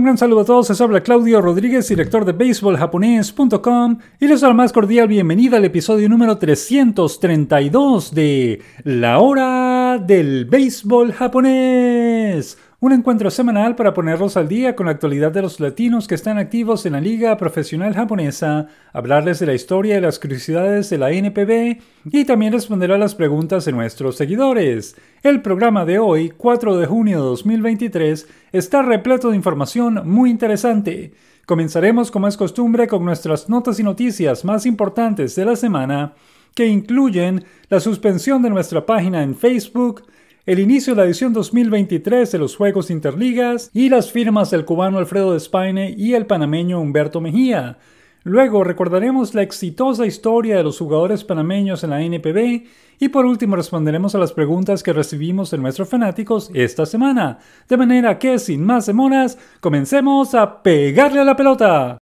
Un gran saludo a todos, les habla Claudio Rodríguez, director de BaseballJaponés.com y les doy la más cordial bienvenida al episodio número 332 de La Hora del Béisbol Japonés un encuentro semanal para ponerlos al día con la actualidad de los latinos que están activos en la Liga Profesional Japonesa, hablarles de la historia y las curiosidades de la NPB y también responder a las preguntas de nuestros seguidores. El programa de hoy, 4 de junio de 2023, está repleto de información muy interesante. Comenzaremos como es costumbre con nuestras notas y noticias más importantes de la semana, que incluyen la suspensión de nuestra página en Facebook, el inicio de la edición 2023 de los Juegos Interligas y las firmas del cubano Alfredo Despaine y el panameño Humberto Mejía. Luego recordaremos la exitosa historia de los jugadores panameños en la NPB y por último responderemos a las preguntas que recibimos de nuestros fanáticos esta semana. De manera que sin más demoras, comencemos a pegarle a la pelota.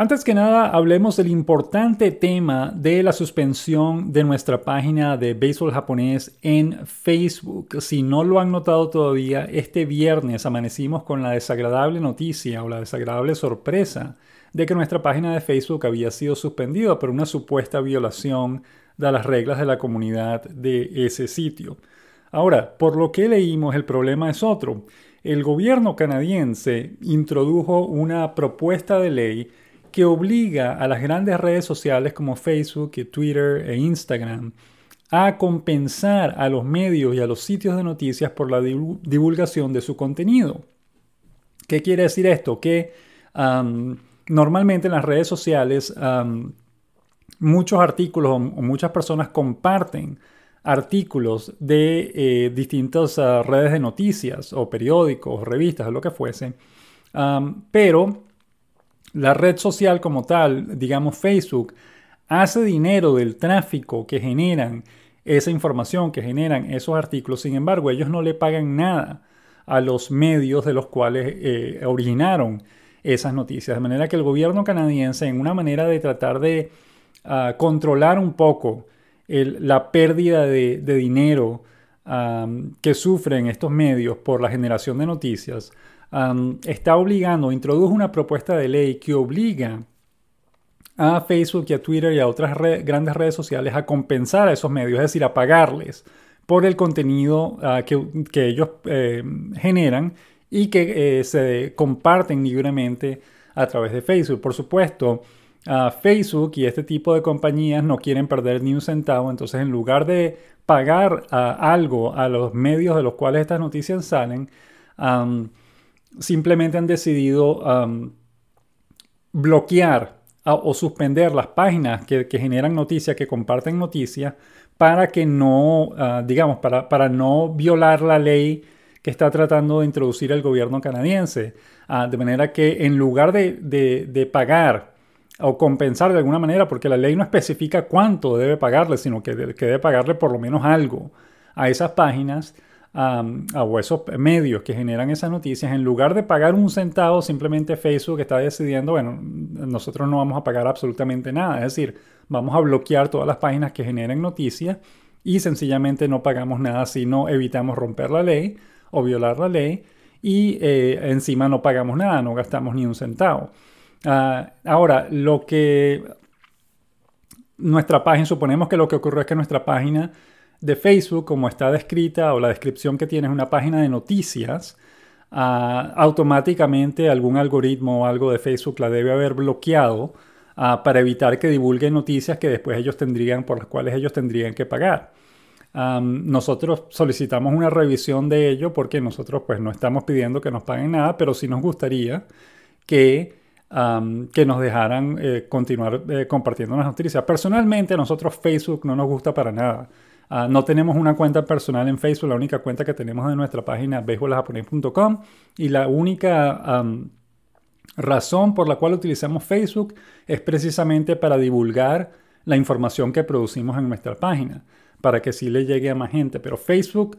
Antes que nada, hablemos del importante tema de la suspensión de nuestra página de béisbol japonés en Facebook. Si no lo han notado todavía, este viernes amanecimos con la desagradable noticia o la desagradable sorpresa de que nuestra página de Facebook había sido suspendida por una supuesta violación de las reglas de la comunidad de ese sitio. Ahora, por lo que leímos, el problema es otro. El gobierno canadiense introdujo una propuesta de ley que obliga a las grandes redes sociales como Facebook, Twitter e Instagram a compensar a los medios y a los sitios de noticias por la divulgación de su contenido. ¿Qué quiere decir esto? Que normalmente en las redes sociales muchos artículos o muchas personas comparten artículos de eh, distintas ah, redes de noticias o periódicos, revistas o lo que fuese, pero la red social como tal, digamos Facebook, hace dinero del tráfico que generan esa información, que generan esos artículos. Sin embargo, ellos no le pagan nada a los medios de los cuales eh, originaron esas noticias. De manera que el gobierno canadiense, en una manera de tratar de ah, controlar un poco la pérdida de, dinero ah, que sufren estos medios por la generación de noticias, está obligando, introdujo una propuesta de ley que obliga a Facebook y a Twitter y a otras grandes redes sociales a compensar a esos medios, es decir, a pagarles por el contenido ah, que, ellos eh, generan y que eh, se comparten libremente a través de Facebook. Por supuesto, ah, Facebook y este tipo de compañías no quieren perder ni un centavo, entonces en lugar de pagar ah, algo a los medios de los cuales estas noticias salen, simplemente han decidido bloquear o suspender las páginas que, generan noticias, que comparten noticias, para que no, ah, digamos, para, para no violar la ley que está tratando de introducir el gobierno canadiense. Ah, de manera que en lugar de, pagar o compensar de alguna manera, porque la ley no especifica cuánto debe pagarle, sino que, debe pagarle por lo menos algo a esas páginas, a, huesos medios que generan esas noticias, en lugar de pagar un centavo, simplemente Facebook está decidiendo, bueno, nosotros no vamos a pagar absolutamente nada, es decir, vamos a bloquear todas las páginas que generen noticias y sencillamente no pagamos nada si no evitamos romper la ley o violar la ley y eh, encima no pagamos nada, no gastamos ni un centavo. Ah, ahora, lo que nuestra página, suponemos que lo que ocurre es que nuestra página de Facebook, como está descrita o la descripción que tiene es una página de noticias, ah, automáticamente algún algoritmo o algo de Facebook la debe haber bloqueado ah, para evitar que divulguen noticias que después ellos tendrían, por las cuales ellos tendrían que pagar. nosotros solicitamos una revisión de ello porque nosotros pues no estamos pidiendo que nos paguen nada, pero sí nos gustaría que, que nos dejaran eh, continuar eh, compartiendo las noticias. Personalmente a nosotros Facebook no nos gusta para nada. Ah, no tenemos una cuenta personal en Facebook, la única cuenta que tenemos es nuestra página bejolajaponés.com y la única razón por la cual utilizamos Facebook es precisamente para divulgar la información que producimos en nuestra página, para que sí le llegue a más gente. Pero Facebook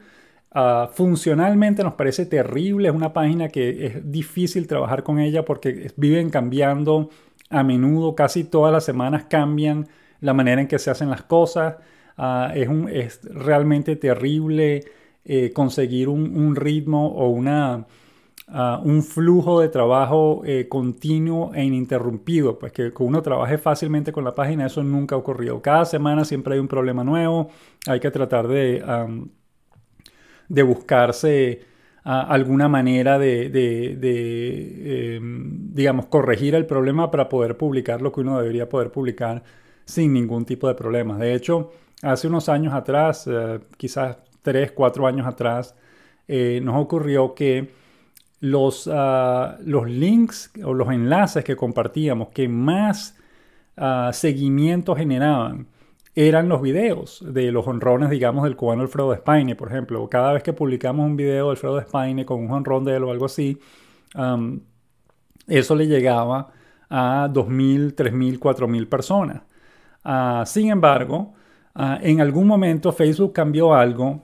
ah, funcionalmente nos parece terrible, es una página que es difícil trabajar con ella porque viven cambiando a menudo, casi todas las semanas cambian la manera en que se hacen las cosas. Ah, es, realmente terrible eh, conseguir un, ritmo o ah, un flujo de trabajo eh, continuo e ininterrumpido, pues que, uno trabaje fácilmente con la página, eso nunca ha ocurrido. Cada semana siempre hay un problema nuevo, hay que tratar de, buscarse ah, alguna manera de, em, digamos, corregir el problema para poder publicar lo que uno debería poder publicar sin ningún tipo de problema. De hecho, hace unos años atrás, eh, quizás tres, cuatro años atrás, eh, nos ocurrió que los, ah, los links o los enlaces que compartíamos que más ah, seguimiento generaban eran los videos de los honrones, digamos, del cubano Alfredo Espaine, por ejemplo. Cada vez que publicamos un video de Alfredo Espaine con un honrón de él o algo así, eso le llegaba a 2.000, 3.000, 4.000 personas. Ah, sin embargo, Ah, en algún momento Facebook cambió algo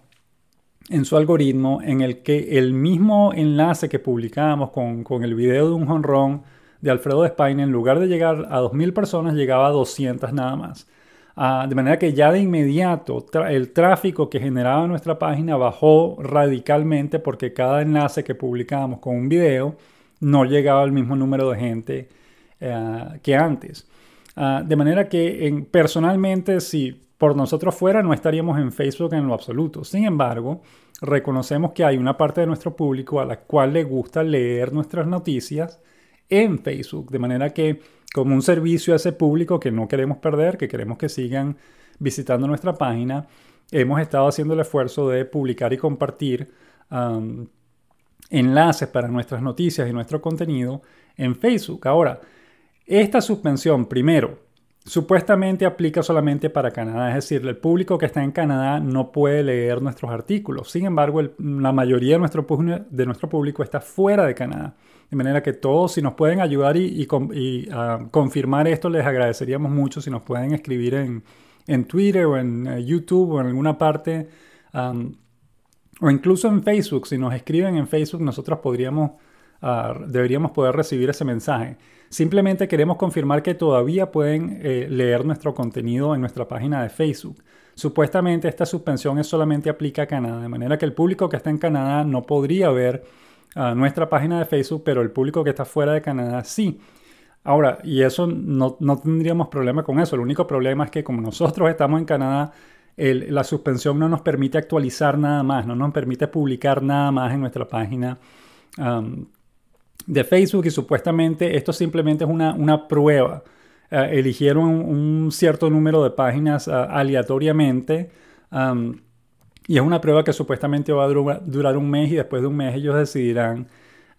en su algoritmo en el que el mismo enlace que publicábamos con, con el video de un jonrón de Alfredo de España, en lugar de llegar a 2.000 personas, llegaba a 200 nada más. Ah, de manera que ya de inmediato el tráfico que generaba nuestra página bajó radicalmente porque cada enlace que publicábamos con un video no llegaba al mismo número de gente eh, que antes. Ah, de manera que en, personalmente, si por nosotros fuera no estaríamos en Facebook en lo absoluto. Sin embargo, reconocemos que hay una parte de nuestro público a la cual le gusta leer nuestras noticias en Facebook, de manera que como un servicio a ese público que no queremos perder, que queremos que sigan visitando nuestra página, hemos estado haciendo el esfuerzo de publicar y compartir um, enlaces para nuestras noticias y nuestro contenido en Facebook. Ahora, esta suspensión, primero, supuestamente aplica solamente para Canadá, es decir, el público que está en Canadá no puede leer nuestros artículos. Sin embargo, la mayoría de nuestro, de nuestro, público está fuera de Canadá. De manera que todos, si nos pueden ayudar y, ah, confirmar esto, les agradeceríamos mucho si nos pueden escribir en, Twitter o en eh, YouTube o en alguna parte, o incluso en Facebook. Si nos escriben en Facebook, nosotros podríamos, ah, deberíamos poder recibir ese mensaje. Simplemente queremos confirmar que todavía pueden eh, leer nuestro contenido en nuestra página de Facebook. Supuestamente esta suspensión es solamente aplica a Canadá, de manera que el público que está en Canadá no podría ver ah, nuestra página de Facebook, pero el público que está fuera de Canadá sí. Ahora, y eso no, tendríamos problema con eso. El único problema es que como nosotros estamos en Canadá, la suspensión no nos permite actualizar nada más, no nos permite publicar nada más en nuestra página de Facebook y supuestamente esto simplemente es una, prueba. Eh, eligieron un cierto número de páginas eh, aleatoriamente y es una prueba que supuestamente va a durar un mes y después de un mes ellos decidirán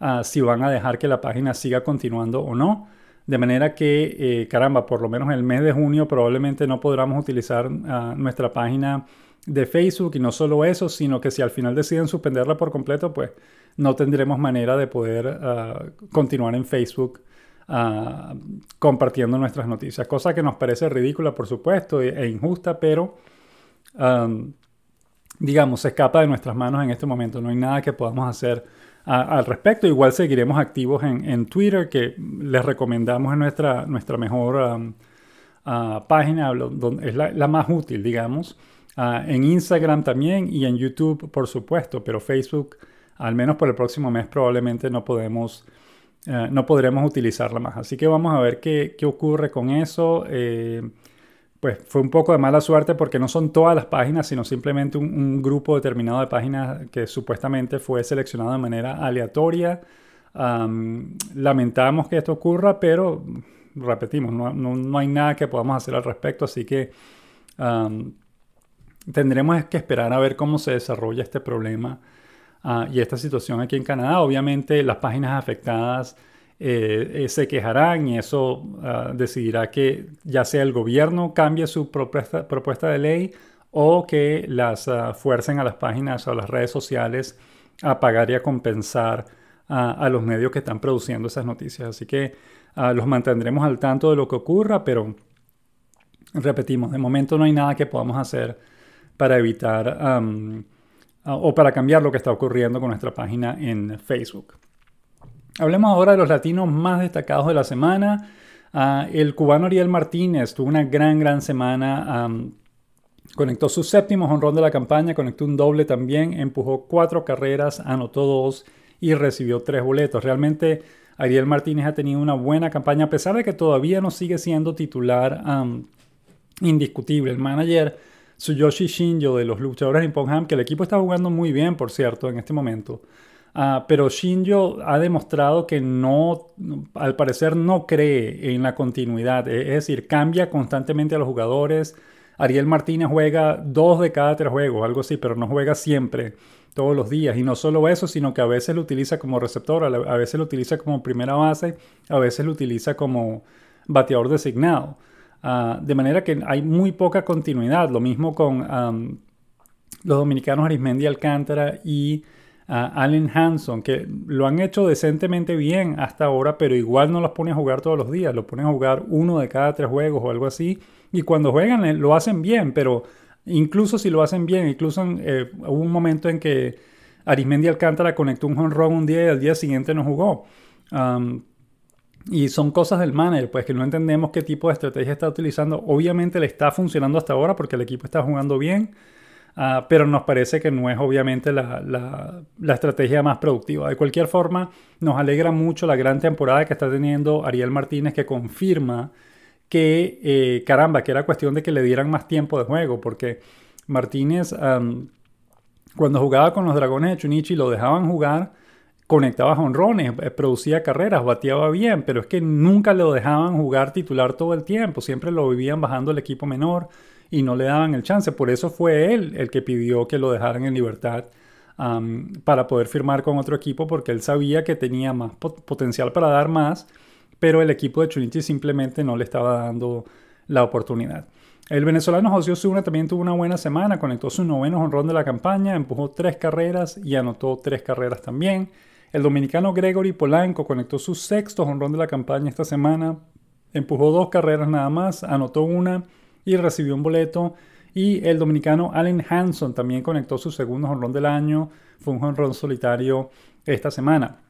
ah, si van a dejar que la página siga continuando o no. De manera que, eh, caramba, por lo menos en el mes de junio probablemente no podremos utilizar ah, nuestra página de Facebook y no solo eso, sino que si al final deciden suspenderla por completo, pues no tendremos manera de poder ah, continuar en Facebook ah, compartiendo nuestras noticias, cosa que nos parece ridícula, por supuesto, e, e injusta, pero digamos, se escapa de nuestras manos en este momento, no hay nada que podamos hacer ah, al respecto. Igual seguiremos activos en, Twitter, que les recomendamos en nuestra, nuestra mejor página, donde es la más útil, digamos. Ah, en Instagram también y en YouTube, por supuesto, pero Facebook, al menos por el próximo mes, probablemente no podemos. Eh, no podremos utilizarla más. Así que vamos a ver qué, qué ocurre con eso. Eh, pues fue un poco de mala suerte porque no son todas las páginas, sino simplemente un, grupo determinado de páginas que supuestamente fue seleccionado de manera aleatoria. lamentamos que esto ocurra, pero repetimos, no, no, hay nada que podamos hacer al respecto, así que tendremos que esperar a ver cómo se desarrolla este problema ah, y esta situación aquí en Canadá. Obviamente las páginas afectadas eh, eh, se quejarán y eso ah, decidirá que ya sea el gobierno cambie su propuesta, de ley o que las ah, fuercen a las páginas o a las redes sociales a pagar y a compensar a los medios que están produciendo esas noticias. Así que los mantendremos al tanto de lo que ocurra, pero repetimos, de momento no hay nada que podamos hacer para evitar o para cambiar lo que está ocurriendo con nuestra página en Facebook. Hablemos ahora de los latinos más destacados de la semana. Ah, el cubano Ariel Martínez tuvo una gran, gran semana. conectó su séptimo honrón de la campaña, conectó un doble también, empujó cuatro carreras, anotó dos y recibió tres boletos. Realmente Ariel Martínez ha tenido una buena campaña, a pesar de que todavía no sigue siendo titular indiscutible. El manager Tsuyoshi Shinjo de los luchadores de Pongham, que el equipo está jugando muy bien, por cierto, en este momento. Ah, pero Shinjo ha demostrado que no, al parecer no cree en la continuidad, e-, es decir, cambia constantemente a los jugadores. Ariel Martínez juega dos de cada tres juegos, algo así, pero no juega siempre, todos los días. Y no solo eso, sino que a veces lo utiliza como receptor, a veces lo utiliza como primera base, a veces lo utiliza como bateador designado. Ah, de manera que hay muy poca continuidad. Lo mismo con los dominicanos Arismendi Alcántara y ah, Allen Hanson, que lo han hecho decentemente bien hasta ahora, pero igual no los pone a jugar todos los días. Los pone a jugar uno de cada tres juegos o algo así. Y cuando juegan eh, lo hacen bien, pero incluso si lo hacen bien, incluso en, eh, hubo un momento en que Arismendi Alcántara conectó un home run un día y al día siguiente no jugó. Y son cosas del manager, pues que no entendemos qué tipo de estrategia está utilizando. Obviamente le está funcionando hasta ahora porque el equipo está jugando bien, ah, pero nos parece que no es obviamente la, estrategia más productiva. De cualquier forma, nos alegra mucho la gran temporada que está teniendo Ariel Martínez que confirma que, eh, caramba, que era cuestión de que le dieran más tiempo de juego, porque Martínez cuando jugaba con los Dragones de Chunichi lo dejaban jugar conectaba jonrones, eh, producía carreras, bateaba bien, pero es que nunca lo dejaban jugar titular todo el tiempo, siempre lo vivían bajando el equipo menor y no le daban el chance. Por eso fue él el que pidió que lo dejaran en libertad para poder firmar con otro equipo, porque él sabía que tenía más potencial para dar más, pero el equipo de Trinity simplemente no le estaba dando la oportunidad. El venezolano José Osuna también tuvo una buena semana, conectó su noveno honrón de la campaña, empujó tres carreras y anotó tres carreras también. El dominicano Gregory Polanco conectó su sexto jonrón de la campaña esta semana, empujó dos carreras nada más, anotó una y recibió un boleto. Y el dominicano Allen Hanson también conectó su segundo jonrón del año, fue un jonrón solitario esta semana.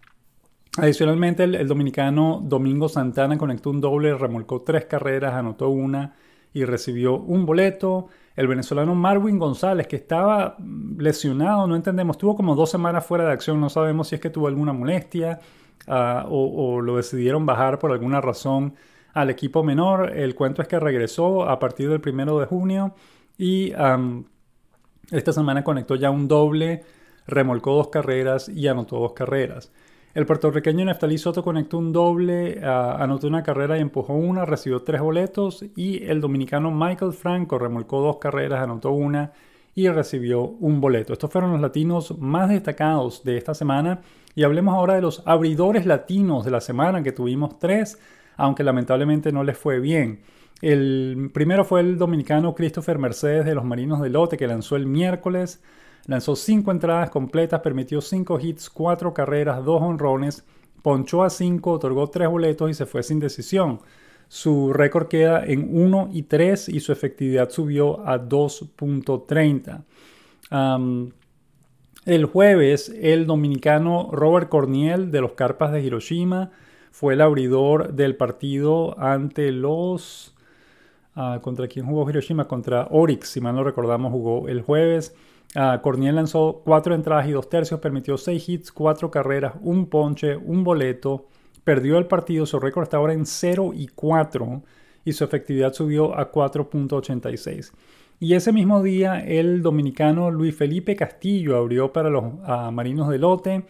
Adicionalmente, el, el, dominicano Domingo Santana conectó un doble, remolcó tres carreras, anotó una y recibió un boleto el venezolano Marwin González, que estaba lesionado, no entendemos, tuvo como dos semanas fuera de acción, no sabemos si es que tuvo alguna molestia ah, o, lo decidieron bajar por alguna razón al equipo menor. El cuento es que regresó a partir del primero de junio y esta semana conectó ya un doble, remolcó dos carreras y anotó dos carreras. El puertorriqueño Neftalí Soto conectó un doble, ah, anotó una carrera y empujó una, recibió tres boletos. Y el dominicano Michael Franco remolcó dos carreras, anotó una y recibió un boleto. Estos fueron los latinos más destacados de esta semana. Y hablemos ahora de los abridores latinos de la semana, que tuvimos tres, aunque lamentablemente no les fue bien. El primero fue el dominicano Christopher Mercedes de los Marinos de Lote, que lanzó el miércoles. Lanzó cinco entradas completas, permitió cinco hits, cuatro carreras, dos honrones, ponchó a cinco, otorgó tres boletos y se fue sin decisión. Su récord queda en 1 y 3 y su efectividad subió a 2.30. el jueves, el dominicano Robert Corniel de los Carpas de Hiroshima fue el abridor del partido ante los... Ah, ¿Contra quién jugó Hiroshima? Contra Orix, si mal no recordamos, jugó el jueves. Ah, Corniel lanzó cuatro entradas y dos tercios, permitió seis hits, cuatro carreras, un ponche, un boleto, perdió el partido, su récord está ahora en 0 y 4 y su efectividad subió a 4.86. Y ese mismo día el dominicano Luis Felipe Castillo abrió para los ah, Marinos de Lote.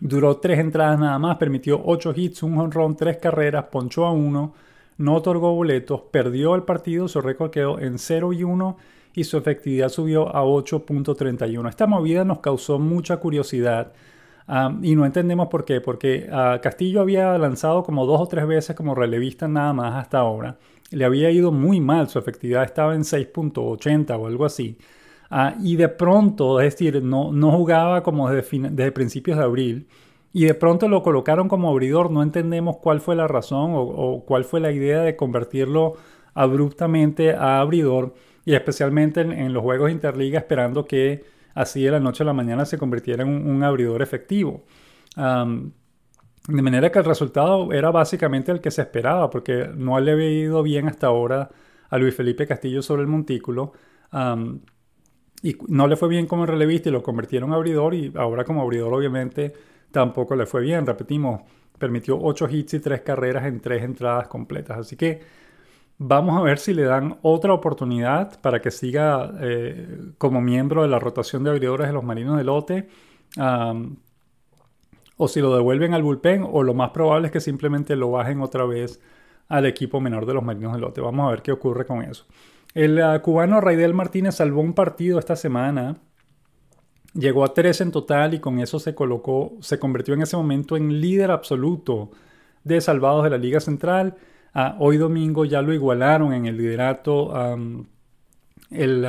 duró tres entradas nada más, permitió ocho hits, un honrón, tres carreras, ponchó a uno, no otorgó boletos, perdió el partido, su récord quedó en 0 y 1 y su efectividad subió a 8.31. Esta movida nos causó mucha curiosidad. Ah, y no entendemos por qué, porque ah, Castillo había lanzado como dos o tres veces como relevista nada más hasta ahora. Le había ido muy mal, su efectividad estaba en 6.80 o algo así. Ah, y de pronto, es decir, no, no jugaba como desde, principios de abril. Y de pronto lo colocaron como abridor, no entendemos cuál fue la razón o cuál fue la idea de convertirlo abruptamente a abridor y especialmente en, los juegos interliga esperando que así de la noche a la mañana se convirtiera en un, abridor efectivo. de manera que el resultado era básicamente el que se esperaba, porque no le había ido bien hasta ahora a Luis Felipe Castillo sobre el montículo. y no le fue bien como relevista y lo convirtieron en abridor. Y ahora, como abridor, obviamente tampoco le fue bien. Repetimos, permitió 8 hits y 3 carreras en 3 entradas completas. Así que Vamos a ver si le dan otra oportunidad para que siga eh, como miembro de la rotación de abridores de los marinos de lote. o si lo devuelven al bullpen, o lo más probable es que simplemente lo bajen otra vez al equipo menor de los marinos de lote. Vamos a ver qué ocurre con eso. El ah, cubano Raidel Martínez salvó un partido esta semana. Llegó a tres en total y con eso se colocó, se convirtió en ese momento en líder absoluto de salvados de la Liga Central. Ah, hoy domingo ya lo igualaron en el liderato el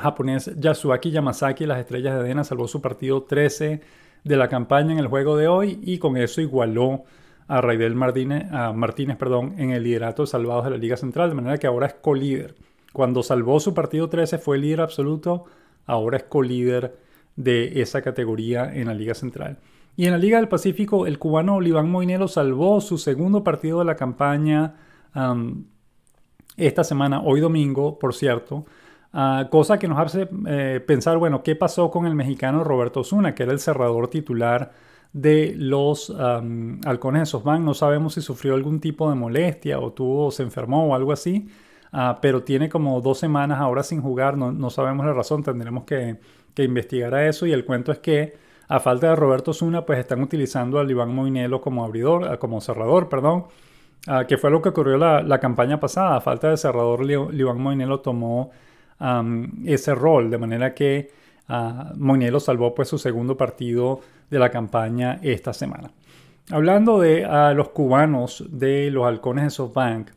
japonés Yasuaki Yamazaki, las estrellas de Adena, salvó su partido 13 de la campaña en el juego de hoy y con eso igualó a Raidel Martínez, Martínez perdón, en el liderato de salvados de la Liga Central, de manera que ahora es colíder. Cuando salvó su partido 13 fue líder absoluto, ahora es colíder de esa categoría en la Liga Central. Y en la Liga del Pacífico, el cubano Oliván Moinelo salvó su segundo partido de la campaña esta semana, hoy domingo, por cierto. cosa que nos hace eh, pensar, bueno, ¿qué pasó con el mexicano Roberto Zuna, que era el cerrador titular de los halcones de Sosban? No sabemos si sufrió algún tipo de molestia o tuvo, o se enfermó o algo así, ah, pero tiene como dos semanas ahora sin jugar, no, sabemos la razón, tendremos que, que investigar a eso y el cuento es que a falta de Roberto Zuna, pues están utilizando a Iván Moinelo como abridor, eh, como cerrador, perdón, ah, que fue lo que ocurrió la, campaña pasada. A falta de cerrador, Iván Moinelo tomó ese rol, de manera que ah, Moinelo salvó pues su segundo partido de la campaña esta semana. Hablando de los cubanos de los halcones de SoftBank,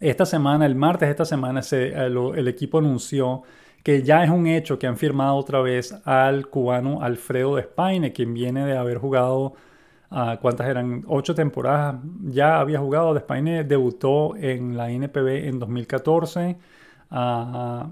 esta semana, el martes de esta semana, eh, el, equipo anunció que ya es un hecho que han firmado otra vez al cubano Alfredo Despaine, quien viene de haber jugado, ah, ¿cuántas eran? Ocho temporadas ya había jugado. de Despaine debutó en la NPB en 2014 ah,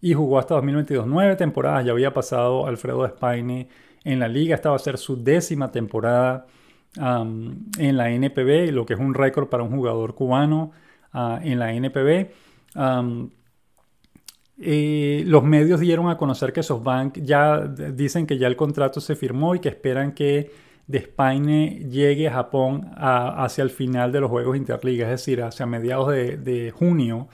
y jugó hasta 2022. Nueve temporadas ya había pasado Alfredo Despaine en la liga. Esta va a ser su décima temporada en la NPB, lo que es un récord para un jugador cubano ah, en la NPB. Eh, los medios dieron a conocer que SoftBank ya dicen que ya el contrato se firmó y que esperan que Despaine llegue a Japón hacia el final de los Juegos Interliga, es decir, hacia mediados de, de junio.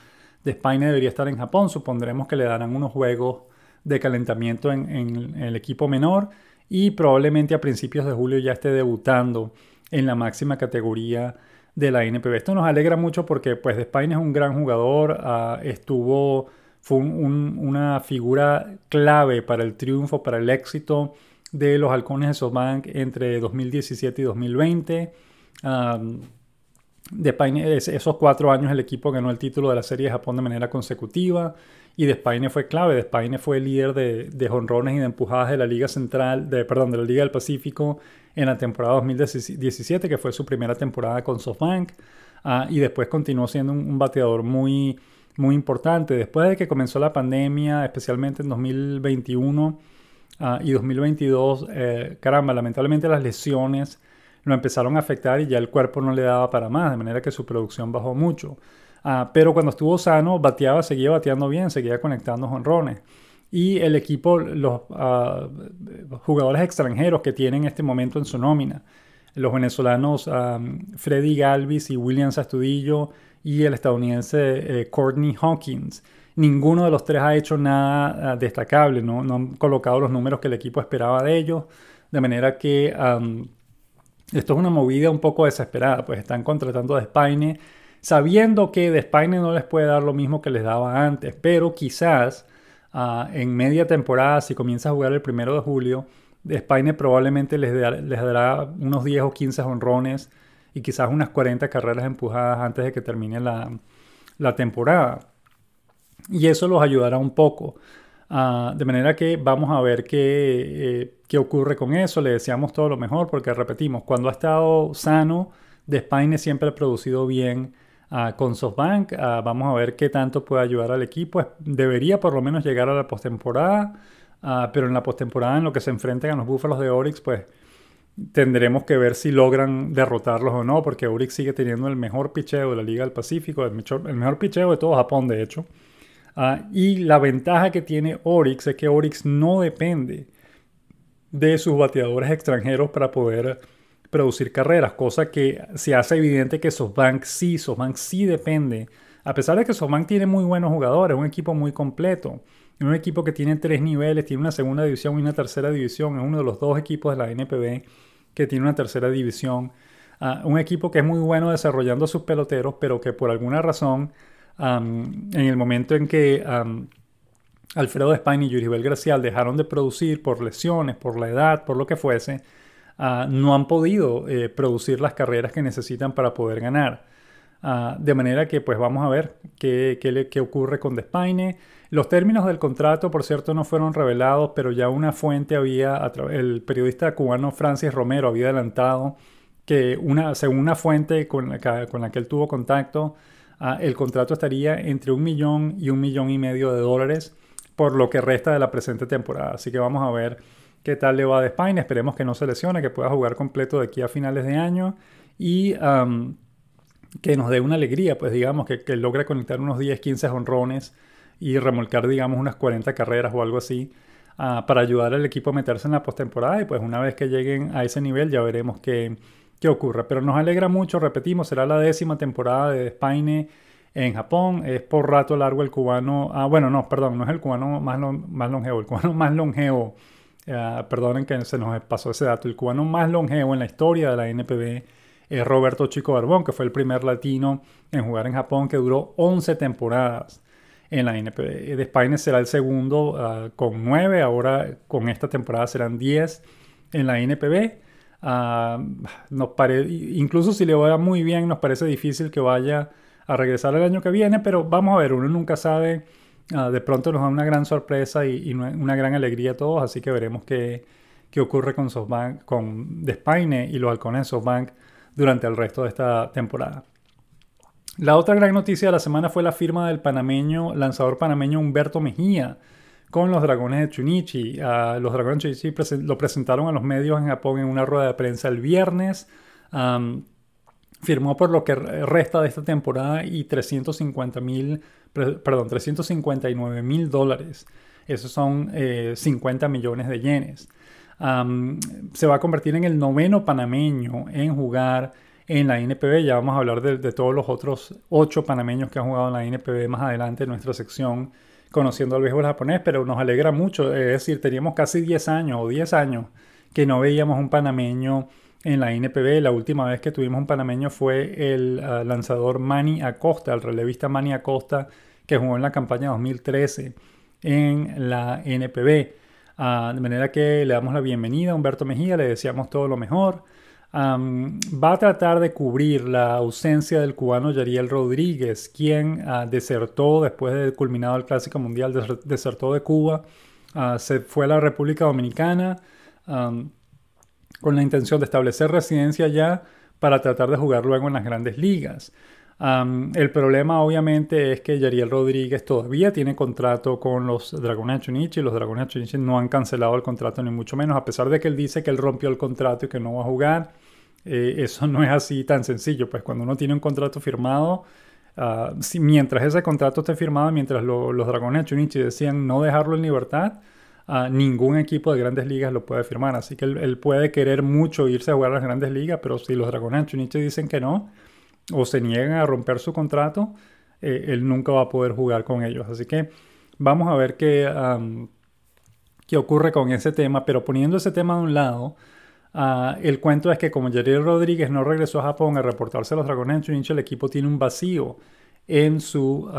Despaine debería estar en Japón, supondremos que le darán unos juegos de calentamiento en, el equipo menor y probablemente a principios de julio ya esté debutando en la máxima categoría de la NPB. Esto nos alegra mucho porque pues Despaine es un gran jugador, ah, estuvo fue una figura clave para el triunfo, para el éxito de los halcones de SoftBank entre 2017 y 2020. de esos cuatro años el equipo ganó el título de la Serie de Japón de manera consecutiva y Despaine fue clave. Despaine fue el líder de, jonrones y de empujadas de la Liga Central, de, perdón, de la Liga del Pacífico en la temporada 2017, que fue su primera temporada con SoftBank. Ah, y después continuó siendo un bateador muy, muy importante. Después de que comenzó la pandemia, especialmente en 2021 ah, y 2022, eh, caramba, lamentablemente las lesiones lo empezaron a afectar y ya el cuerpo no le daba para más, de manera que su producción bajó mucho. Ah, pero cuando estuvo sano, bateaba, seguía bateando bien, seguía conectando jonrones. Y el equipo, los ah, jugadores extranjeros que tienen este momento en su nómina, los venezolanos Freddy Galvis y William Sastudillo, y el estadounidense eh, Courtney Hawkins. Ninguno de los tres ha hecho nada ah, destacable, ¿no? han colocado los números que el equipo esperaba de ellos, de manera que esto es una movida un poco desesperada, pues están contratando a Despaine sabiendo que Despaine no les puede dar lo mismo que les daba antes, pero quizás ah, en media temporada, si comienza a jugar el primero de julio, Despaine probablemente les, les dará unos 10 o 15 honrones y quizás unas 40 carreras empujadas antes de que termine la, temporada. Y eso los ayudará un poco. Ah, de manera que vamos a ver eh, qué, ocurre con eso. Le deseamos todo lo mejor porque repetimos, cuando ha estado sano, Spine siempre ha producido bien ah, con SoftBank. Ah, vamos a ver qué tanto puede ayudar al equipo. Debería por lo menos llegar a la postemporada, pero en la postemporada en lo que se enfrentan a los Búfalos de Oryx, pues tendremos que ver si logran derrotarlos o no, porque Oryx sigue teniendo el mejor picheo de la Liga del Pacífico, el mejor, picheo de todo Japón, de hecho. Ah, y la ventaja que tiene Oryx es que Oryx no depende de sus bateadores extranjeros para poder producir carreras, cosa que se hace evidente que SoftBank sí, SoftBank sí depende. A pesar de que SoftBank tiene muy buenos jugadores, un equipo muy completo, un equipo que tiene tres niveles, tiene una segunda división y una tercera división, es uno de los dos equipos de la NPB que tiene una tercera división. Ah, un equipo que es muy bueno desarrollando a sus peloteros, pero que por alguna razón, en el momento en que Alfredo España y Yuribel Gracial dejaron de producir por lesiones, por la edad, por lo que fuese, ah, no han podido eh, producir las carreras que necesitan para poder ganar. Ah, de manera que pues vamos a ver qué, qué ocurre con Despaine. Los términos del contrato, por cierto, no fueron revelados, pero ya una fuente había, el periodista cubano Francis Romero había adelantado que una, según una fuente con la, que, él tuvo contacto, ah, el contrato estaría entre un millón y un millón y medio de dólares por lo que resta de la presente temporada. Así que vamos a ver qué tal le va de Spine. Esperemos que no se lesione, que pueda jugar completo de aquí a finales de año y que nos dé una alegría, pues digamos, que, que logre conectar unos 10, 15 honrones y remolcar, digamos, unas 40 carreras o algo así ah, para ayudar al equipo a meterse en la postemporada. Y pues una vez que lleguen a ese nivel ya veremos qué, qué ocurre. Pero nos alegra mucho, repetimos, será la décima temporada de Spine en Japón. Es por rato largo el cubano. Ah, bueno, no, perdón, no es el cubano más, más longevo, el cubano más longevo. Ah, perdonen que se nos pasó ese dato. El cubano más longevo en la historia de la NPB es Roberto Chico Barbón, que fue el primer latino en jugar en Japón, que duró 11 temporadas en la NPB de eh, España será el segundo ah, con 9, ahora con esta temporada serán 10 en la NPB. Ah, nos pare... Incluso si le va muy bien, nos parece difícil que vaya a regresar el año que viene, pero vamos a ver, uno nunca sabe, ah, de pronto nos da una gran sorpresa y, una gran alegría a todos, así que veremos qué, qué ocurre con SoftBank, con y los halcones de SoftBank durante el resto de esta temporada. La otra gran noticia de la semana fue la firma del panameño, lanzador panameño Humberto Mejía con los Dragones de Chunichi. los Dragones de Chunichi lo presentaron a los medios en Japón en una rueda de prensa el viernes. firmó por lo que resta de esta temporada y perdón, 359 mil dólares. Esos son 50 eh, millones de yenes. se va a convertir en el noveno panameño en jugar en la NPB. Ya vamos a hablar de, todos los otros ocho panameños que han jugado en la NPB más adelante en nuestra sección conociendo al béisbol japonés, pero nos alegra mucho. Eh, es decir, teníamos casi 10 años o 10 años que no veíamos un panameño en la NPB. La última vez que tuvimos un panameño fue el eh, lanzador Manny Acosta, el relevista Manny Acosta, que jugó en la campaña 2013 en la NPB. Ah, de manera que le damos la bienvenida a Humberto Mejía, le deseamos todo lo mejor va a tratar de cubrir la ausencia del cubano Yariel Rodríguez, quien ah, desertó después de culminado el Clásico Mundial, desertó de Cuba, ah, se fue a la República Dominicana con la intención de establecer residencia allá para tratar de jugar luego en las grandes ligas el problema obviamente es que Yariel Rodríguez todavía tiene contrato con los Dragones de Chunichi. Los Dragones de Chunichi no han cancelado el contrato ni mucho menos, a pesar de que él dice que él rompió el contrato y que no va a jugar. Eh, eso no es así tan sencillo, pues cuando uno tiene un contrato firmado, ah, mientras ese contrato esté firmado, mientras los Dragones de Chunichi decían no dejarlo en libertad, ah, ningún equipo de grandes ligas lo puede firmar. Así que él, él, puede querer mucho irse a jugar a las grandes ligas, pero si los Dragones de Chunichi dicen que no, o se niegan a romper su contrato, eh, él nunca va a poder jugar con ellos. Así que vamos a ver qué, qué ocurre con ese tema, pero poniendo ese tema de un lado, ah, el cuento es que como Jerry Rodríguez no regresó a Japón a reportarse a los Dragones de el equipo tiene un vacío en su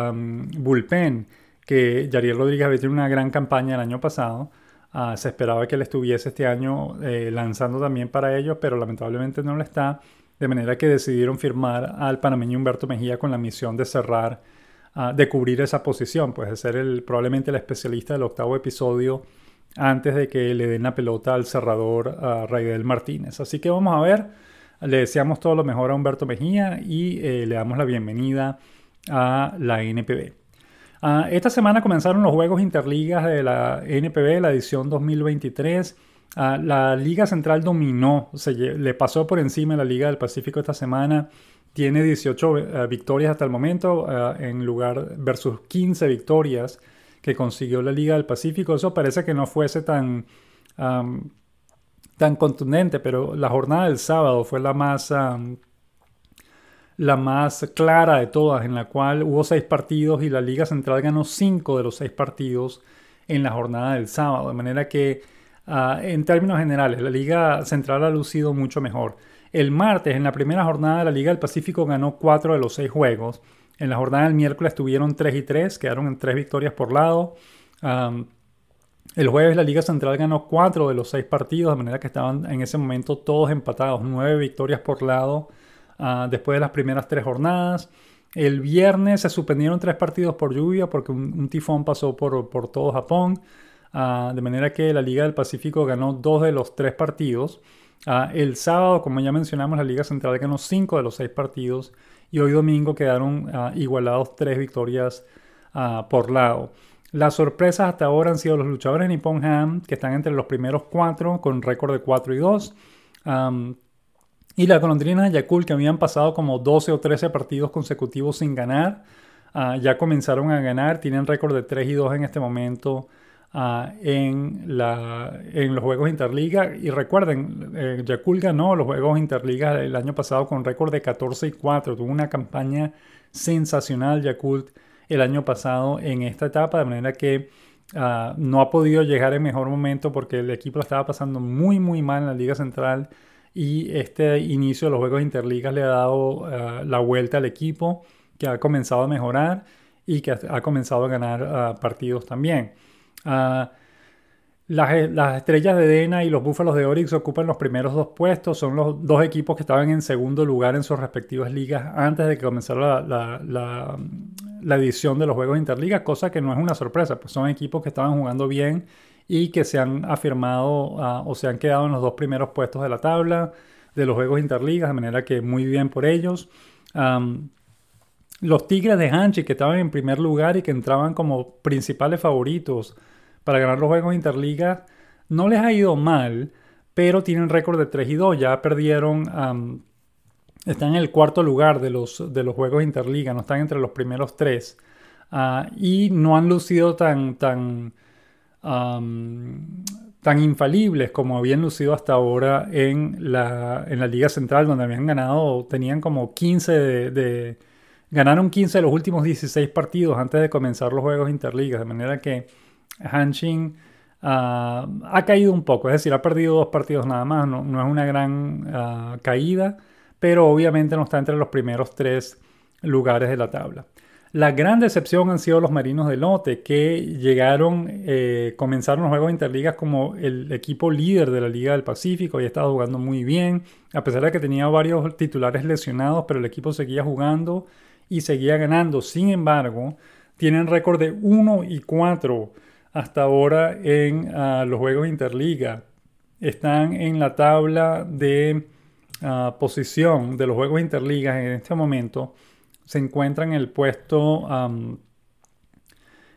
bullpen, que Yariel Rodríguez había tenido una gran campaña el año pasado. Ah, se esperaba que él estuviese este año eh, lanzando también para ellos, pero lamentablemente no lo está de manera que decidieron firmar al panameño Humberto Mejía con la misión de cerrar, ah, de cubrir esa posición, pues de ser probablemente el especialista del octavo episodio antes de que le den la pelota al cerrador ah, Raidel Martínez. Así que vamos a ver, le deseamos todo lo mejor a Humberto Mejía y eh, le damos la bienvenida a la NPB. Ah, esta semana comenzaron los Juegos Interligas de la NPB, la edición 2023. Ah, la Liga Central dominó, le pasó por encima la Liga del Pacífico esta semana. Tiene 18 eh, victorias hasta el momento eh, en lugar versus 15 victorias que consiguió la Liga del Pacífico. Eso parece que no fuese tan, tan contundente, pero la jornada del sábado fue la más, la más clara de todas, en la cual hubo seis partidos y la Liga Central ganó cinco de los seis partidos en la jornada del sábado. De manera que Ah, en términos generales, la Liga Central ha lucido mucho mejor. El martes, en la primera jornada de la Liga del Pacífico, ganó cuatro de los seis juegos. En la jornada del miércoles tuvieron 3 y 3, quedaron en tres victorias por lado. el jueves la Liga Central ganó 4 de los 6 partidos, de manera que estaban en ese momento todos empatados, nueve victorias por lado ah, después de las primeras tres jornadas. El viernes se suspendieron tres partidos por lluvia porque un, tifón pasó por, por todo Japón. Ah, de manera que la Liga del Pacífico ganó dos de los tres partidos. Ah, el sábado, como ya mencionamos, la Liga Central ganó cinco de los seis partidos. Y hoy domingo quedaron ah, igualados tres victorias por lado. Las sorpresas hasta ahora han sido los luchadores Nippon Ham, que están entre los primeros cuatro, con récord de 4 y 2. y las golondrinas de Yakult que habían pasado como 12 o 13 partidos consecutivos sin ganar, ya comenzaron a ganar, tienen récord de 3 y 2 en este momento Ah, en, los Juegos Interliga. Y recuerden, eh, ganó los Juegos Interliga el año pasado con récord de 14 y 4. Tuvo una campaña sensacional Yakult el año pasado en esta etapa, de manera que ah, no ha podido llegar en mejor momento porque el equipo lo estaba pasando muy, muy mal en la Liga Central y este inicio de los Juegos Interligas le ha dado ah, la vuelta al equipo que ha comenzado a mejorar y que ha comenzado a ganar partidos también. Ah, e, las, estrellas de Dena y los Búfalos de Orix ocupan los primeros dos puestos. Son los dos equipos que estaban en segundo lugar en sus respectivas ligas antes de que comenzara la, edición de los Juegos Interligas, cosa que no es una sorpresa, pues son equipos que estaban jugando bien y que se han afirmado ah, o se han quedado en los dos primeros puestos de la tabla de los Juegos Interligas, de manera que muy bien por ellos los Tigres de Hanchi que estaban en primer lugar y que entraban como principales favoritos para ganar los Juegos Interliga no les ha ido mal, pero tienen récord de 3 y 2. Ya perdieron, están en el cuarto lugar de los, de los Juegos Interliga, no están entre los primeros tres. Ah, y no han lucido tan, tan, tan infalibles como habían lucido hasta ahora en la, en la Liga Central, donde habían ganado, tenían como 15 de Ganaron 15 de los últimos 16 partidos antes de comenzar los Juegos Interligas, de manera que Hanshin ah, ha caído un poco, es decir, ha perdido dos partidos nada más, no, es una gran ah, caída, pero obviamente no está entre los primeros tres lugares de la tabla. La gran decepción han sido los Marinos del Lote, que llegaron, eh, comenzaron los Juegos Interligas como el equipo líder de la Liga del Pacífico y estaba jugando muy bien, a pesar de que tenía varios titulares lesionados, pero el equipo seguía jugando y seguía ganando. Sin embargo, tienen récord de 1 y 4 hasta ahora en ah, los Juegos Interliga. Están en la tabla de ah, posición de los Juegos Interliga en este momento. Se encuentran en el puesto... en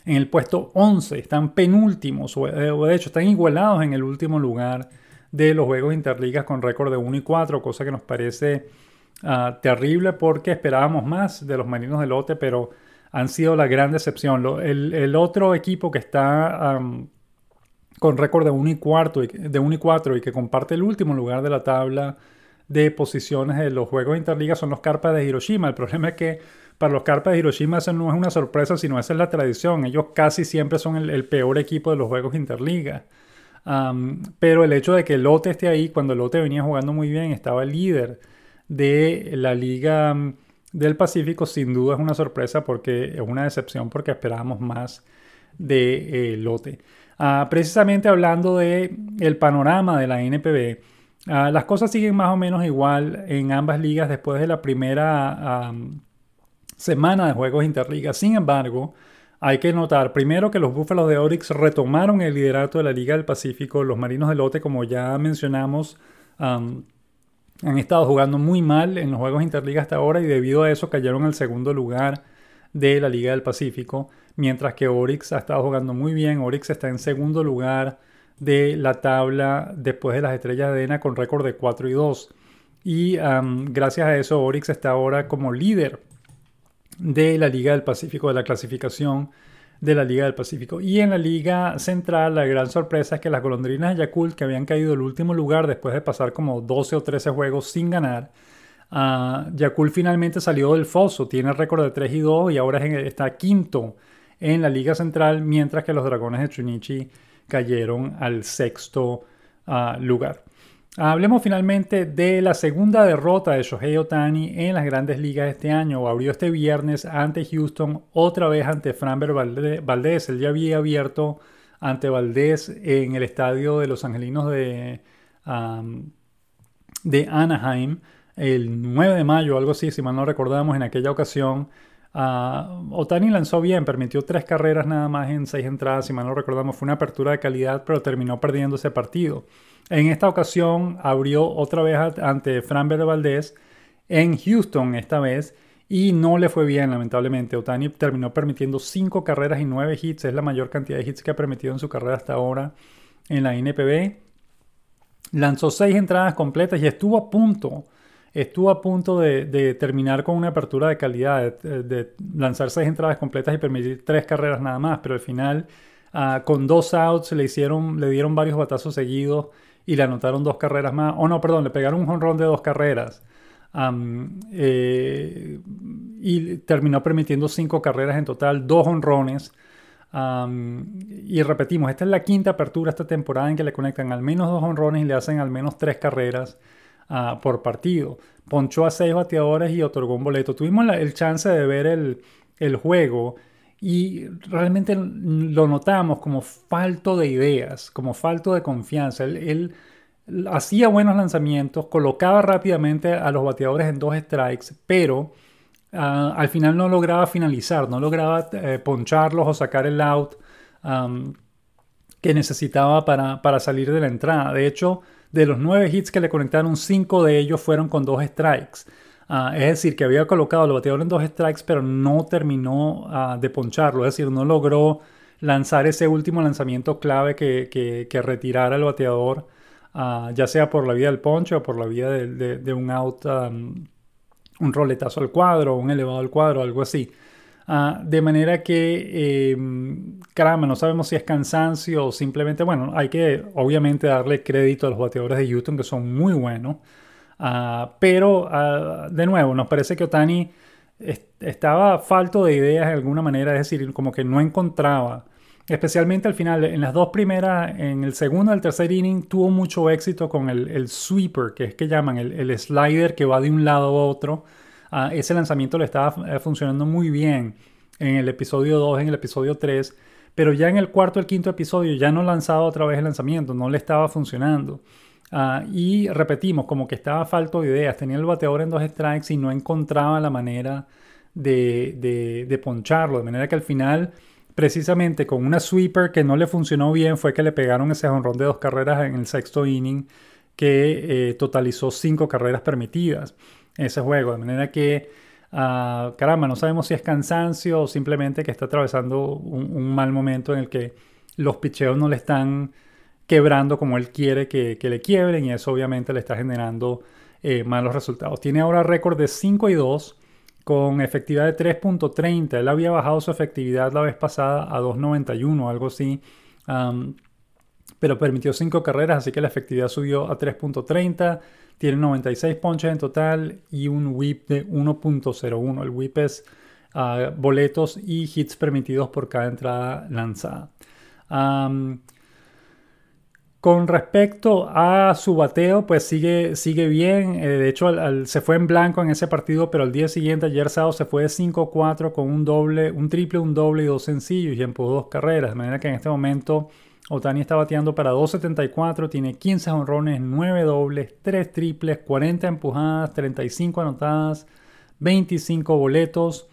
el puesto 11, están penúltimos, o de hecho están igualados en el último lugar de los Juegos Interligas con récord de 1 y 4, cosa que nos parece Ah, terrible porque esperábamos más de los Marinos de Lote, pero han sido la gran decepción. el, otro equipo que está con récord de 1 y cuarto de 1 y 4 y que comparte el último lugar de la tabla de posiciones de los Juegos de Interliga son los Carpas de Hiroshima. El problema es que para los Carpas de Hiroshima eso no es una sorpresa, sino esa es la tradición. Ellos casi siempre son el, peor equipo de los Juegos de Interliga. pero el hecho de que Lote esté ahí, cuando Lote venía jugando muy bien, estaba el líder de la Liga mm, del Pacífico sin duda es una sorpresa porque es una decepción porque esperábamos más de eh, lote. Ah, precisamente hablando de el panorama de la NPB, ah, las cosas siguen más o menos igual en ambas ligas después de la primera semana de juegos interligas. Sin embargo, hay que notar primero que los Búfalos de Orix retomaron el liderato de la Liga del Pacífico. Los Marinos de Lote, como ya mencionamos, han estado jugando muy mal en los Juegos Interliga hasta ahora y debido a eso cayeron al segundo lugar de la Liga del Pacífico, mientras que Orix ha estado jugando muy bien. Orix está en segundo lugar de la tabla después de las estrellas de Adena con récord de 4 y 2. Y gracias a eso Orix está ahora como líder de la Liga del Pacífico de la clasificación de la Liga del Pacífico. Y en la Liga Central, la gran sorpresa es que las golondrinas de Yakult, que habían caído el último lugar después de pasar como 12 o 13 juegos sin ganar, ah, Yakult finalmente salió del foso, tiene récord de 3 y 2 y ahora está quinto en la Liga Central, mientras que los dragones de Chunichi cayeron al sexto ah, lugar. Ah, hablemos finalmente de la segunda derrota de Shohei Otani en las grandes ligas este año. Abrió este viernes ante Houston, otra vez ante Framber Valdés. Él ya había abierto ante Valdés en el estadio de los Angelinos de, de Anaheim el 9 de mayo, algo así, si mal no recordamos, en aquella ocasión. Ah, Otani lanzó bien, permitió tres carreras nada más en seis entradas, si mal no recordamos, fue una apertura de calidad, pero terminó perdiendo ese partido. En esta ocasión abrió otra vez ante Franber Valdez en Houston esta vez y no le fue bien lamentablemente. Otani terminó permitiendo 5 carreras y 9 hits, es la mayor cantidad de hits que ha permitido en su carrera hasta ahora en la NPB. Lanzó 6 entradas completas y estuvo a punto estuvo a punto de, terminar con una apertura de calidad, eh, de, lanzar seis entradas completas y permitir tres carreras nada más, pero al final ah, con dos outs le hicieron, le dieron varios batazos seguidos y le anotaron dos carreras más. Oh, no, perdón, le pegaron un jonrón de dos carreras. Eh, y terminó permitiendo cinco carreras en total, dos honrones. y repetimos, esta es la quinta apertura esta temporada en que le conectan al menos dos honrones y le hacen al menos tres carreras ah, por partido. Ponchó a seis bateadores y otorgó un boleto. Tuvimos el chance de ver el, el juego. Y realmente lo notamos como falto de ideas, como falto de confianza. Él, hacía buenos lanzamientos, colocaba rápidamente a los bateadores en dos strikes, pero ah, al final no lograba finalizar, no lograba eh, poncharlos o sacar el out que necesitaba para, salir de la entrada. De hecho, de los nueve hits que le conectaron, cinco de ellos fueron con dos strikes. Ah, es decir, que había colocado al bateador en dos strikes, pero no terminó ah, de poncharlo. Es decir, no logró lanzar ese último lanzamiento clave que, retirara al bateador, ah, ya sea por la vida del poncho o por la vía de, un out, um, un roletazo al cuadro, un elevado al cuadro, algo así. de manera que, em, caramba, no sabemos si es cansancio o simplemente, bueno, hay que obviamente darle crédito a los bateadores de Houston que son muy buenos. Ah, pero, ah, de nuevo, nos parece que Otani estaba falto de ideas de alguna manera, es decir, como que no encontraba. Especialmente al final, en las dos primeras, en el segundo y el tercer inning, tuvo mucho éxito con el, el sweeper, que es que llaman el, el, slider que va de un lado a otro. Ah, ese lanzamiento le estaba eh, funcionando muy bien en el episodio 2, en el episodio 3, pero ya en el cuarto, el quinto episodio ya no lanzaba otra vez el lanzamiento, no le estaba funcionando. Ah, y repetimos, como que estaba falto de ideas, tenía el bateador en dos strikes y no encontraba la manera de, de, poncharlo, de manera que al final precisamente con una sweeper que no le funcionó bien fue que le pegaron ese jonrón de dos carreras en el sexto inning que eh, totalizó cinco carreras permitidas ese juego. De manera que, ah, caramba, no sabemos si es cansancio o simplemente que está atravesando un, un, mal momento en el que los picheos no le están quebrando como él quiere que, le quiebren y eso obviamente le está generando eh, malos resultados. Tiene ahora récord de 5 y 2 con efectividad de 3.30. Él había bajado su efectividad la vez pasada a 2.91, algo así. pero permitió 5 carreras, así que la efectividad subió a 3.30. Tiene 96 ponches en total y un whip de 1.01. El whip es ah, boletos y hits permitidos por cada entrada lanzada. Con respecto a su bateo, pues sigue, sigue bien. Eh, de hecho, se fue en blanco en ese partido, pero al día siguiente, ayer sábado, se fue de 5-4 con un doble, un triple, un doble y dos sencillos y empujó dos carreras. De manera que en este momento Otani está bateando para 2.74, tiene 15 honrones, 9 dobles, 3 triples, 40 empujadas, 35 anotadas, 25 boletos.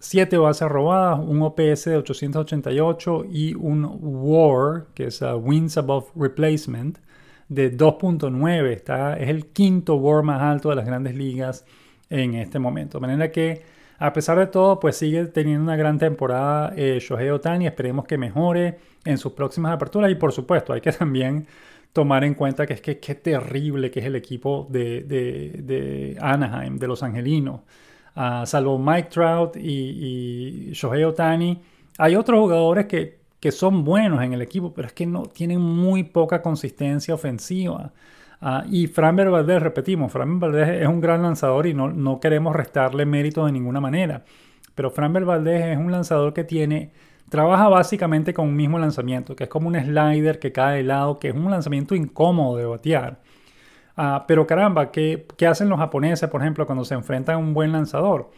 Siete bases robadas, un OPS de 888 y un WAR, que es Winds uh, Wins Above Replacement, de 2.9. Es el quinto WAR más alto de las grandes ligas en este momento. De manera que, a pesar de todo, pues sigue teniendo una gran temporada eh, Shohei Ohtani. Esperemos que mejore en sus próximas aperturas. Y por supuesto, hay que también tomar en cuenta que es qué terrible que es el equipo de Anaheim, de los Angelinos salvo Mike Trout y, Shohei Otani, hay otros jugadores que, son buenos en el equipo, pero es que no tienen muy poca consistencia ofensiva. Ah, y Fran Valdez, repetimos, Fran Valdez es un gran lanzador y no, queremos restarle mérito de ninguna manera. Pero Fran Valdez es un lanzador que tiene trabaja básicamente con un mismo lanzamiento, que es como un slider que cae de lado, que es un lanzamiento incómodo de batear. Ah, pero caramba, ¿qué, hacen los japoneses, por ejemplo, cuando se enfrentan a un buen lanzador?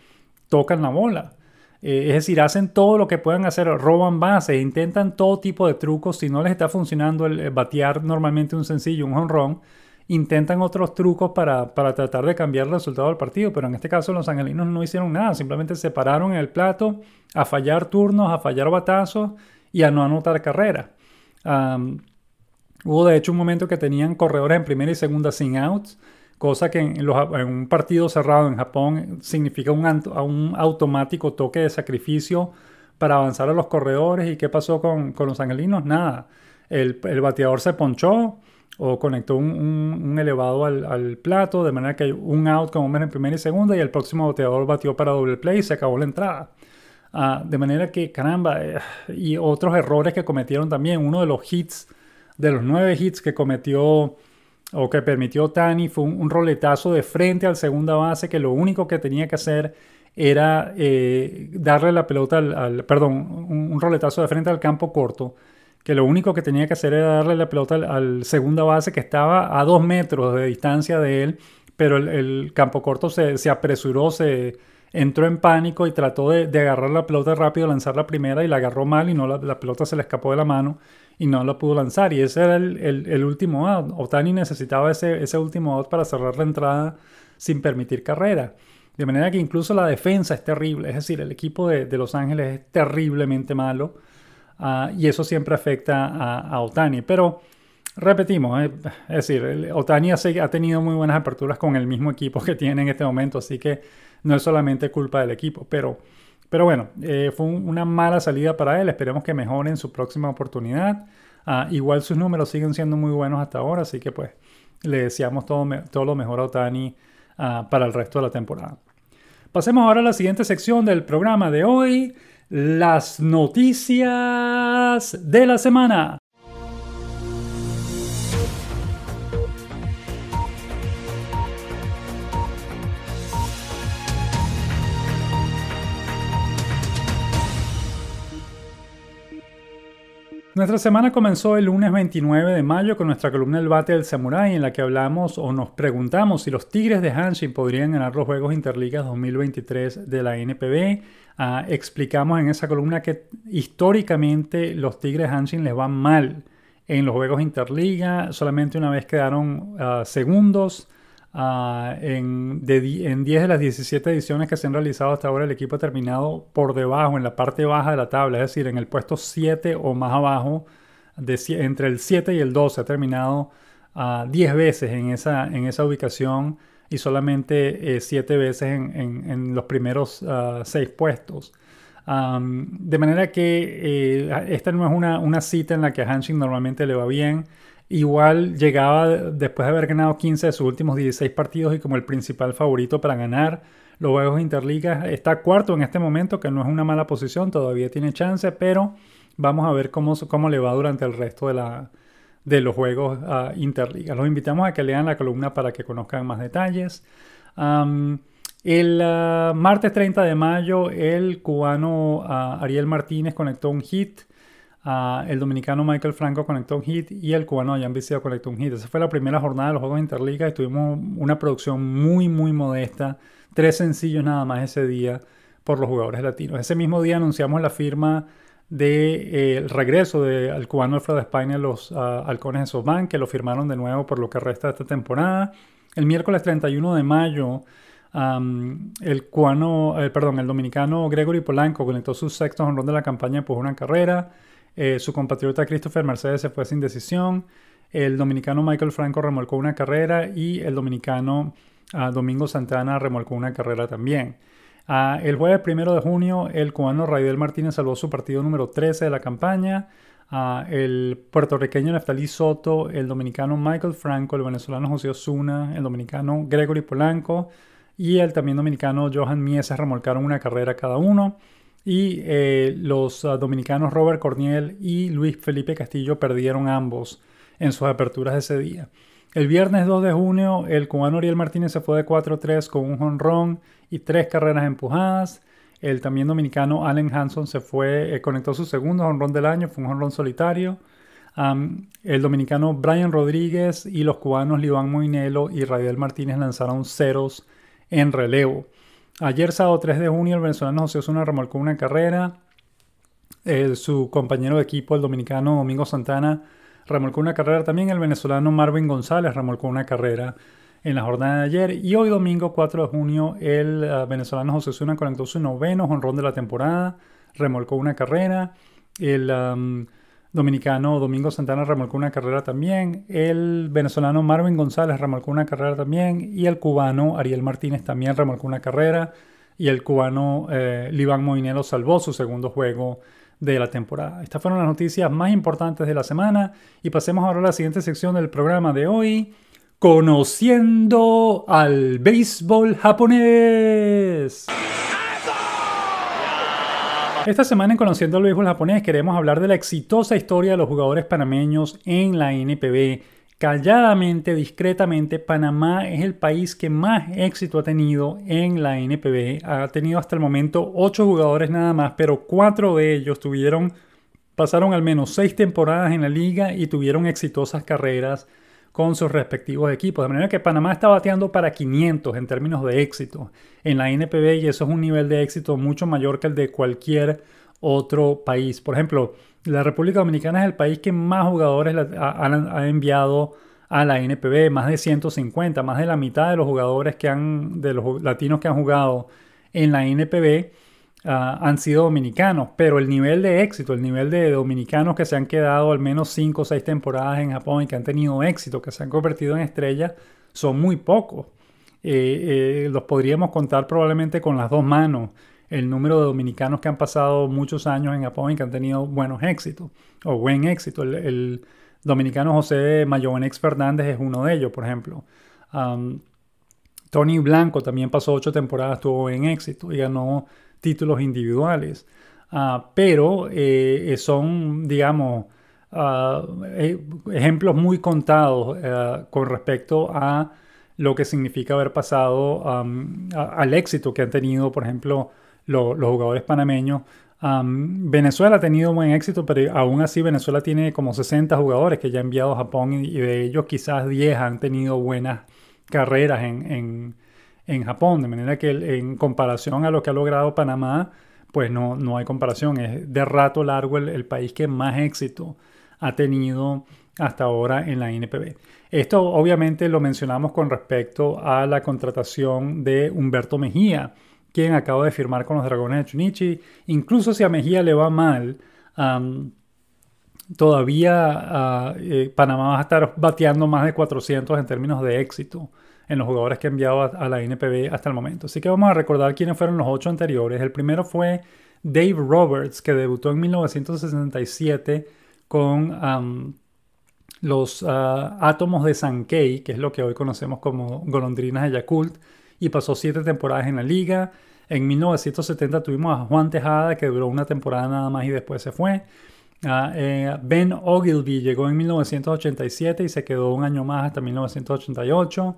Tocan la bola. Eh, es decir, hacen todo lo que puedan hacer, roban bases, intentan todo tipo de trucos. Si no les está funcionando el, eh, batear normalmente un sencillo, un honrón, intentan otros trucos para, tratar de cambiar el resultado del partido, pero en este caso los angelinos no hicieron nada, simplemente se pararon en el plato a fallar turnos, a fallar batazos y a no anotar carrera. Hubo de hecho un momento que tenían corredores en primera y segunda sin outs, cosa que en, un partido cerrado en Japón significa un, automático toque de sacrificio para avanzar a los corredores. ¿Y qué pasó con, los angelinos? Nada. El, bateador se ponchó o conectó un, elevado al, plato, de manera que hay un out con hombre en primera y segunda y el próximo bateador batió para doble play y se acabó la entrada. Ah, de manera que, caramba, eh, y otros errores que cometieron también, uno de los hits de los nueve hits que cometió o que permitió Tani fue un, roletazo de frente al segunda base que lo único que tenía que hacer era eh, darle la pelota al, perdón, un, roletazo de frente al campo corto, que lo único que tenía que hacer era darle la pelota al, segundo segunda base que estaba a dos metros de distancia de él, pero el, campo corto se, apresuró, se entró en pánico y trató de, agarrar la pelota rápido, lanzar la primera y la agarró mal y no la, la pelota se le escapó de la mano y no lo pudo lanzar. Y ese era el, último out. Otani necesitaba ese, ese último out para cerrar la entrada sin permitir carrera. De manera que incluso la defensa es terrible. Es decir, el equipo de, Los Ángeles es terriblemente malo. Ah, y eso siempre afecta a, Otani. Pero repetimos, eh, es decir, Otani ha, ha, tenido muy buenas aperturas con el mismo equipo que tiene en este momento. Así que no es solamente culpa del equipo. Pero pero bueno, eh, fue una mala salida para él. Esperemos que mejore en su próxima oportunidad. Ah, igual sus números siguen siendo muy buenos hasta ahora, así que pues le deseamos todo, todo lo mejor a Otani ah, para el resto de la temporada. Pasemos ahora a la siguiente sección del programa de hoy, las noticias de la semana. Nuestra semana comenzó el lunes 29 de mayo con nuestra columna El Bate del Samurai, en la que hablamos o nos preguntamos si los Tigres de Hanshin podrían ganar los Juegos Interligas 2023 de la NPB. Ah, explicamos en esa columna que históricamente los Tigres de Hanshin les van mal en los Juegos Interliga, solamente una vez quedaron ah, segundos Ah, en, 10 de las 17 ediciones que se han realizado hasta ahora, el equipo ha terminado por debajo, en la parte baja de la tabla, es decir, en el puesto 7 o más abajo, entre el 7 y el 12, ha terminado 10 ah, veces en esa, en esa ubicación y solamente 7 eh, veces en, los primeros 6 ah, puestos. de manera que eh, esta no es una, una cita en la que a Hanshin normalmente le va bien. Igual llegaba después de haber ganado 15 de sus últimos 16 partidos y como el principal favorito para ganar los Juegos Interligas. Está cuarto en este momento, que no es una mala posición, todavía tiene chance, pero vamos a ver cómo, cómo le va durante el resto de, la, de los Juegos Interligas. Los invitamos a que lean la columna para que conozcan más detalles. el ah, martes 30 de mayo, el cubano ah, Ariel Martínez conectó un hit el dominicano Michael Franco conectó un hit y el cubano Jan conectó un hit. Esa fue la primera jornada de los Juegos Interliga y tuvimos una producción muy, muy modesta. Tres sencillos nada más ese día por los jugadores latinos. Ese mismo día anunciamos la firma del de, eh, regreso del cubano Alfredo de España a los Halcones de Softbank que lo firmaron de nuevo por lo que resta de esta temporada. El miércoles 31 de mayo. el cubano, eh, perdón, el dominicano Gregory Polanco conectó su sexto honrón de la campaña por una carrera. Eh, su compatriota Christopher Mercedes se fue sin decisión. El dominicano Michael Franco remolcó una carrera y el dominicano ah, Domingo Santana remolcó una carrera también. Ah, el jueves primero de junio, el cubano Raidel Martínez salvó su partido número 13 de la campaña. Ah, el puertorriqueño Neftalí Soto, el dominicano Michael Franco, el venezolano José Osuna, el dominicano Gregory Polanco y el también dominicano Johan Mieses remolcaron una carrera cada uno y eh, los ah, dominicanos Robert Corniel y Luis Felipe Castillo perdieron ambos en sus aperturas ese día. El viernes 2 de junio, el cubano Ariel Martínez se fue de 4-3 con un jonrón y tres carreras empujadas. El también dominicano Allen Hanson se fue, eh, conectó su segundo jonrón del año, fue un jonrón solitario. el dominicano Brian Rodríguez y los cubanos Liván Moinelo y Raydel Martínez lanzaron ceros en relevo. Ayer sábado 3 de junio el venezolano José Osuna remolcó una carrera. Eh, su compañero de equipo, el dominicano Domingo Santana, remolcó una carrera también. El venezolano Marvin González remolcó una carrera en la jornada de ayer. Y hoy domingo 4 de junio el eh, venezolano José Osuna conectó su noveno honrón de la temporada. Remolcó una carrera. El dominicano Domingo Santana remolcó una carrera también, el venezolano Marvin González remolcó una carrera también y el cubano Ariel Martínez también remolcó una carrera y el cubano eh, Liván Moinelo salvó su segundo juego de la temporada. Estas fueron las noticias más importantes de la semana y pasemos ahora a la siguiente sección del programa de hoy, conociendo al béisbol japonés. Esta semana en Conociendo al Béisbol Japonés queremos hablar de la exitosa historia de los jugadores panameños en la NPB. Calladamente, discretamente, Panamá es el país que más éxito ha tenido en la NPB. Ha tenido hasta el momento 8 jugadores nada más, pero 4 de ellos tuvieron, pasaron al menos 6 temporadas en la liga y tuvieron exitosas carreras con sus respectivos equipos. De manera que Panamá está bateando para 500 en términos de éxito en la NPB y eso es un nivel de éxito mucho mayor que el de cualquier otro país. Por ejemplo, la República Dominicana es el país que más jugadores ha, enviado a la NPB, más de 150, más de la mitad de los jugadores que han, de los latinos que han jugado en la NPB Ah, han sido dominicanos, pero el nivel de éxito, el nivel de dominicanos que se han quedado al menos 5 o 6 temporadas en Japón y que han tenido éxito, que se han convertido en estrellas, son muy pocos. Eh, eh, los podríamos contar probablemente con las dos manos el número de dominicanos que han pasado muchos años en Japón y que han tenido buenos éxitos o buen éxito. El, dominicano José Mayovenex Fernández es uno de ellos, por ejemplo. Tony Blanco también pasó ocho temporadas, tuvo buen éxito y ganó títulos individuales, ah, pero eh, son, digamos, ah, eh, ejemplos muy contados eh, con respecto a lo que significa haber pasado al éxito que han tenido, por ejemplo, los jugadores panameños. Venezuela ha tenido buen éxito, pero aún así Venezuela tiene como 60 jugadores que ya ha enviado a Japón y, de ellos quizás 10 han tenido buenas carreras en en Japón, de manera que en comparación a lo que ha logrado Panamá, pues no, hay comparación. Es de rato largo el, país que más éxito ha tenido hasta ahora en la NPB. Esto obviamente lo mencionamos con respecto a la contratación de Humberto Mejía, quien acaba de firmar con los Dragones de Chunichi. Incluso si a Mejía le va mal, todavía ah, eh, Panamá va a estar bateando más de 400 en términos de éxito en los jugadores que ha enviado a, la NPB hasta el momento. Así que vamos a recordar quiénes fueron los ocho anteriores. El primero fue Dave Roberts, que debutó en 1967 con um, los uh, átomos de Sankey, que es lo que hoy conocemos como golondrinas de Yakult, y pasó siete temporadas en la liga. En 1970 tuvimos a Juan Tejada, que duró una temporada nada más y después se fue. Ah, eh, ben Ogilvy llegó en 1987 y se quedó un año más hasta 1988.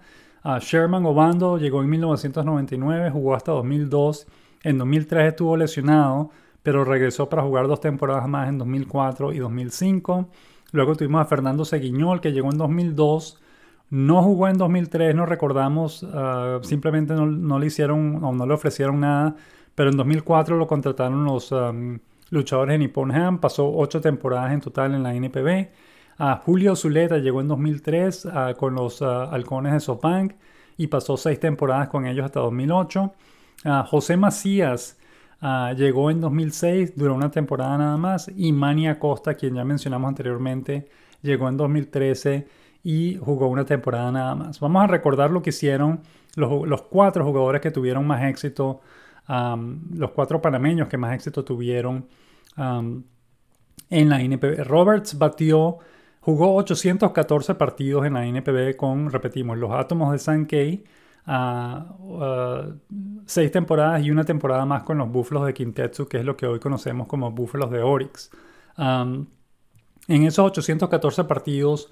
Sherman Obando llegó en 1999, jugó hasta 2002. En 2003 estuvo lesionado, pero regresó para jugar dos temporadas más en 2004 y 2005. Luego tuvimos a Fernando Seguiñol, que llegó en 2002. No jugó en 2003, no recordamos, ah, simplemente no, le hicieron o no le ofrecieron nada, pero en 2004 lo contrataron los ah, luchadores de Nippon Ham, pasó ocho temporadas en total en la NPB. Julio Zuleta llegó en 2003 ah, con los ah, Halcones de SoPang y pasó seis temporadas con ellos hasta 2008. Ah, José Macías llegó en 2006, duró una temporada nada más. Y Mania Costa, quien ya mencionamos anteriormente, llegó en 2013 y jugó una temporada nada más. Vamos a recordar lo que hicieron los, cuatro jugadores que tuvieron más éxito, los cuatro panameños que más éxito tuvieron en la NPB. Roberts batió Jugó 814 partidos en la NPB con, repetimos, los Átomos de Sankey. Ah, ah, seis temporadas y una temporada más con los Búfalos de Quintetsu, que es lo que hoy conocemos como Búfalos de Oryx. en esos 814 partidos,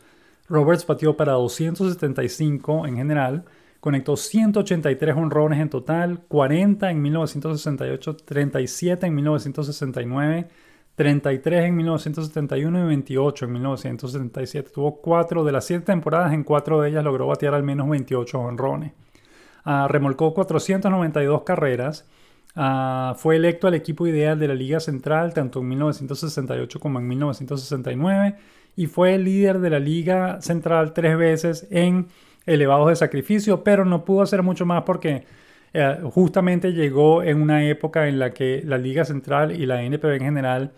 Roberts batió para 275 en general, conectó 183 honrones en total, 40 en 1968, 37 en 1969. 33 en 1971 y 28 en 1977. Tuvo cuatro de las siete temporadas, en cuatro de ellas logró batear al menos 28 honrones. Ah, remolcó 492 carreras. Ah, fue electo al equipo ideal de la Liga Central tanto en 1968 como en 1969 y fue líder de la Liga Central tres veces en elevados de sacrificio, pero no pudo hacer mucho más porque eh, justamente llegó en una época en la que la Liga Central y la NPB en general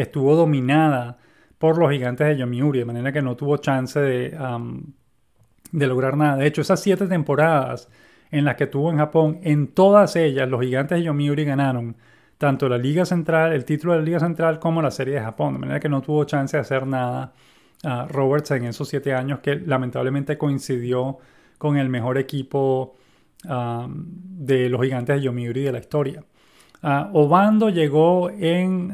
estuvo dominada por los gigantes de Yomiuri, de manera que no tuvo chance de, de lograr nada. De hecho, esas siete temporadas en las que tuvo en Japón, en todas ellas los gigantes de Yomiuri ganaron tanto la Liga Central, el título de la Liga Central, como la Serie de Japón, de manera que no tuvo chance de hacer nada ah, Roberts en esos siete años que lamentablemente coincidió con el mejor equipo de los gigantes de Yomiuri de la historia. Ah, Obando llegó en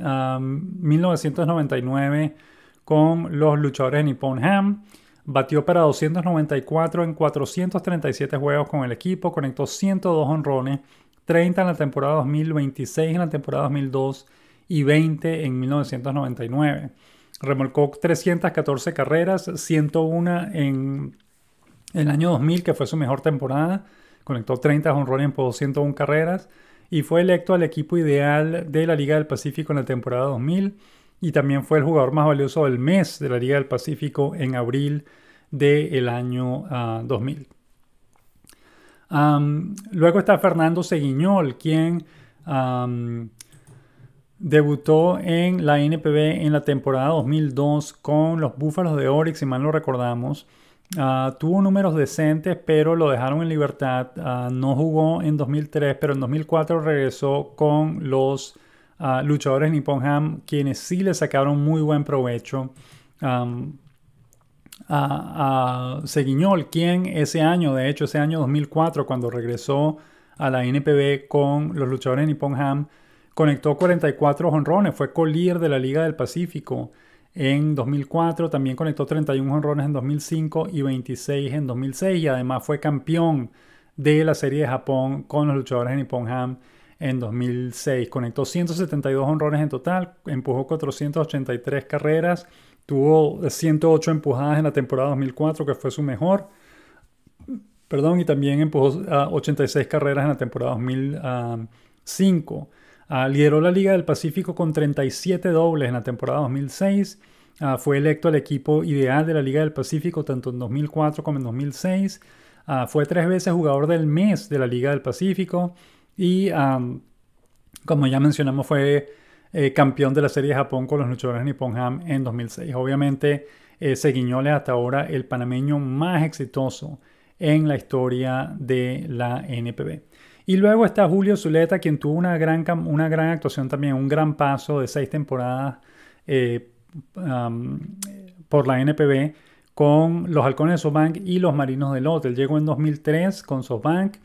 1999 ah, con los luchadores de Nippon Ham. Batió para 294 en 437 juegos con el equipo, conectó 102 honrones, 30 en la temporada 2026 en la temporada 2002 y 20 en 1999. Remolcó 314 carreras, 101 en el año 2000, que fue su mejor temporada. Conectó 30 honrones por 201 carreras y fue electo al equipo ideal de la Liga del Pacífico en la temporada 2000 y también fue el jugador más valioso del mes de la Liga del Pacífico en abril del año 2000. Ah, luego está Fernando Seguiñol, quien debutó en la NPB en la temporada 2002 con los Búfalos de Orix, si mal lo recordamos. Ah, tuvo números decentes, pero lo dejaron en libertad. Ah, no jugó en 2003, pero en 2004 regresó con los ah, luchadores Nippon Ham, quienes sí le sacaron muy buen provecho. Um, a, Seguiñol, quien ese año, de hecho ese año 2004, cuando regresó a la NPB con los luchadores Nippon Ham, conectó 44 honrones, fue collier de la Liga del Pacífico en 2004, también conectó 31 honrones en 2005 y 26 en 2006 y además fue campeón de la Serie de Japón con los luchadores de Nippon Ham en 2006. Conectó 172 honrones en total, empujó 483 carreras, tuvo 108 empujadas en la temporada 2004 que fue su mejor. Perdón, y también empujó 86 ah, carreras en la temporada 2005 lideró la Liga del Pacífico con 37 dobles en la temporada 2006. Ah, fue electo al equipo ideal de la Liga del Pacífico tanto en 2004 como en 2006. Ah, fue tres veces jugador del mes de la Liga del Pacífico y, como ya mencionamos, fue eh, campeón de la Serie de Japón con los luchadores Nippon Ham en 2006. Obviamente, eh, se guiñole hasta ahora el panameño más exitoso en la historia de la NPB. Y luego está Julio Zuleta, quien tuvo una gran, una gran actuación también, un gran paso de seis temporadas eh, por la NPB con los halcones de SoftBank y los marinos del hotel. Llegó en 2003 con SoftBank,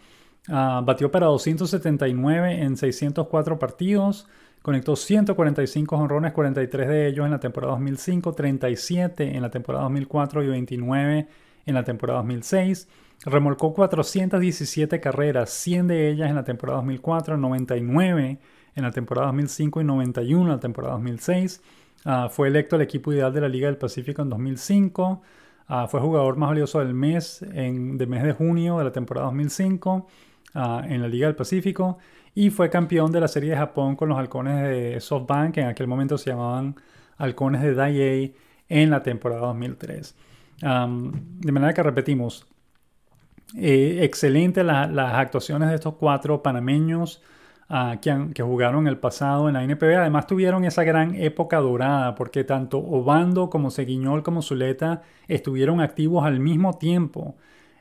ah, batió para 279 en 604 partidos, conectó 145 honrones, 43 de ellos en la temporada 2005, 37 en la temporada 2004 y 29 en la temporada 2006. Remolcó 417 carreras, 100 de ellas en la temporada 2004, 99 en la temporada 2005 y 91 en la temporada 2006. Ah, fue electo al equipo ideal de la Liga del Pacífico en 2005. Ah, fue jugador más valioso del mes, en, mes de junio de la temporada 2005 ah, en la Liga del Pacífico. Y fue campeón de la Serie de Japón con los halcones de SoftBank, que en aquel momento se llamaban halcones de Daiei, en la temporada 2003. de manera que repetimos, excelentes eh, excelente las actuaciones de estos cuatro panameños ah, que, jugaron el pasado en la NPB. Además tuvieron esa gran época dorada porque tanto Obando como Seguiñol como Zuleta estuvieron activos al mismo tiempo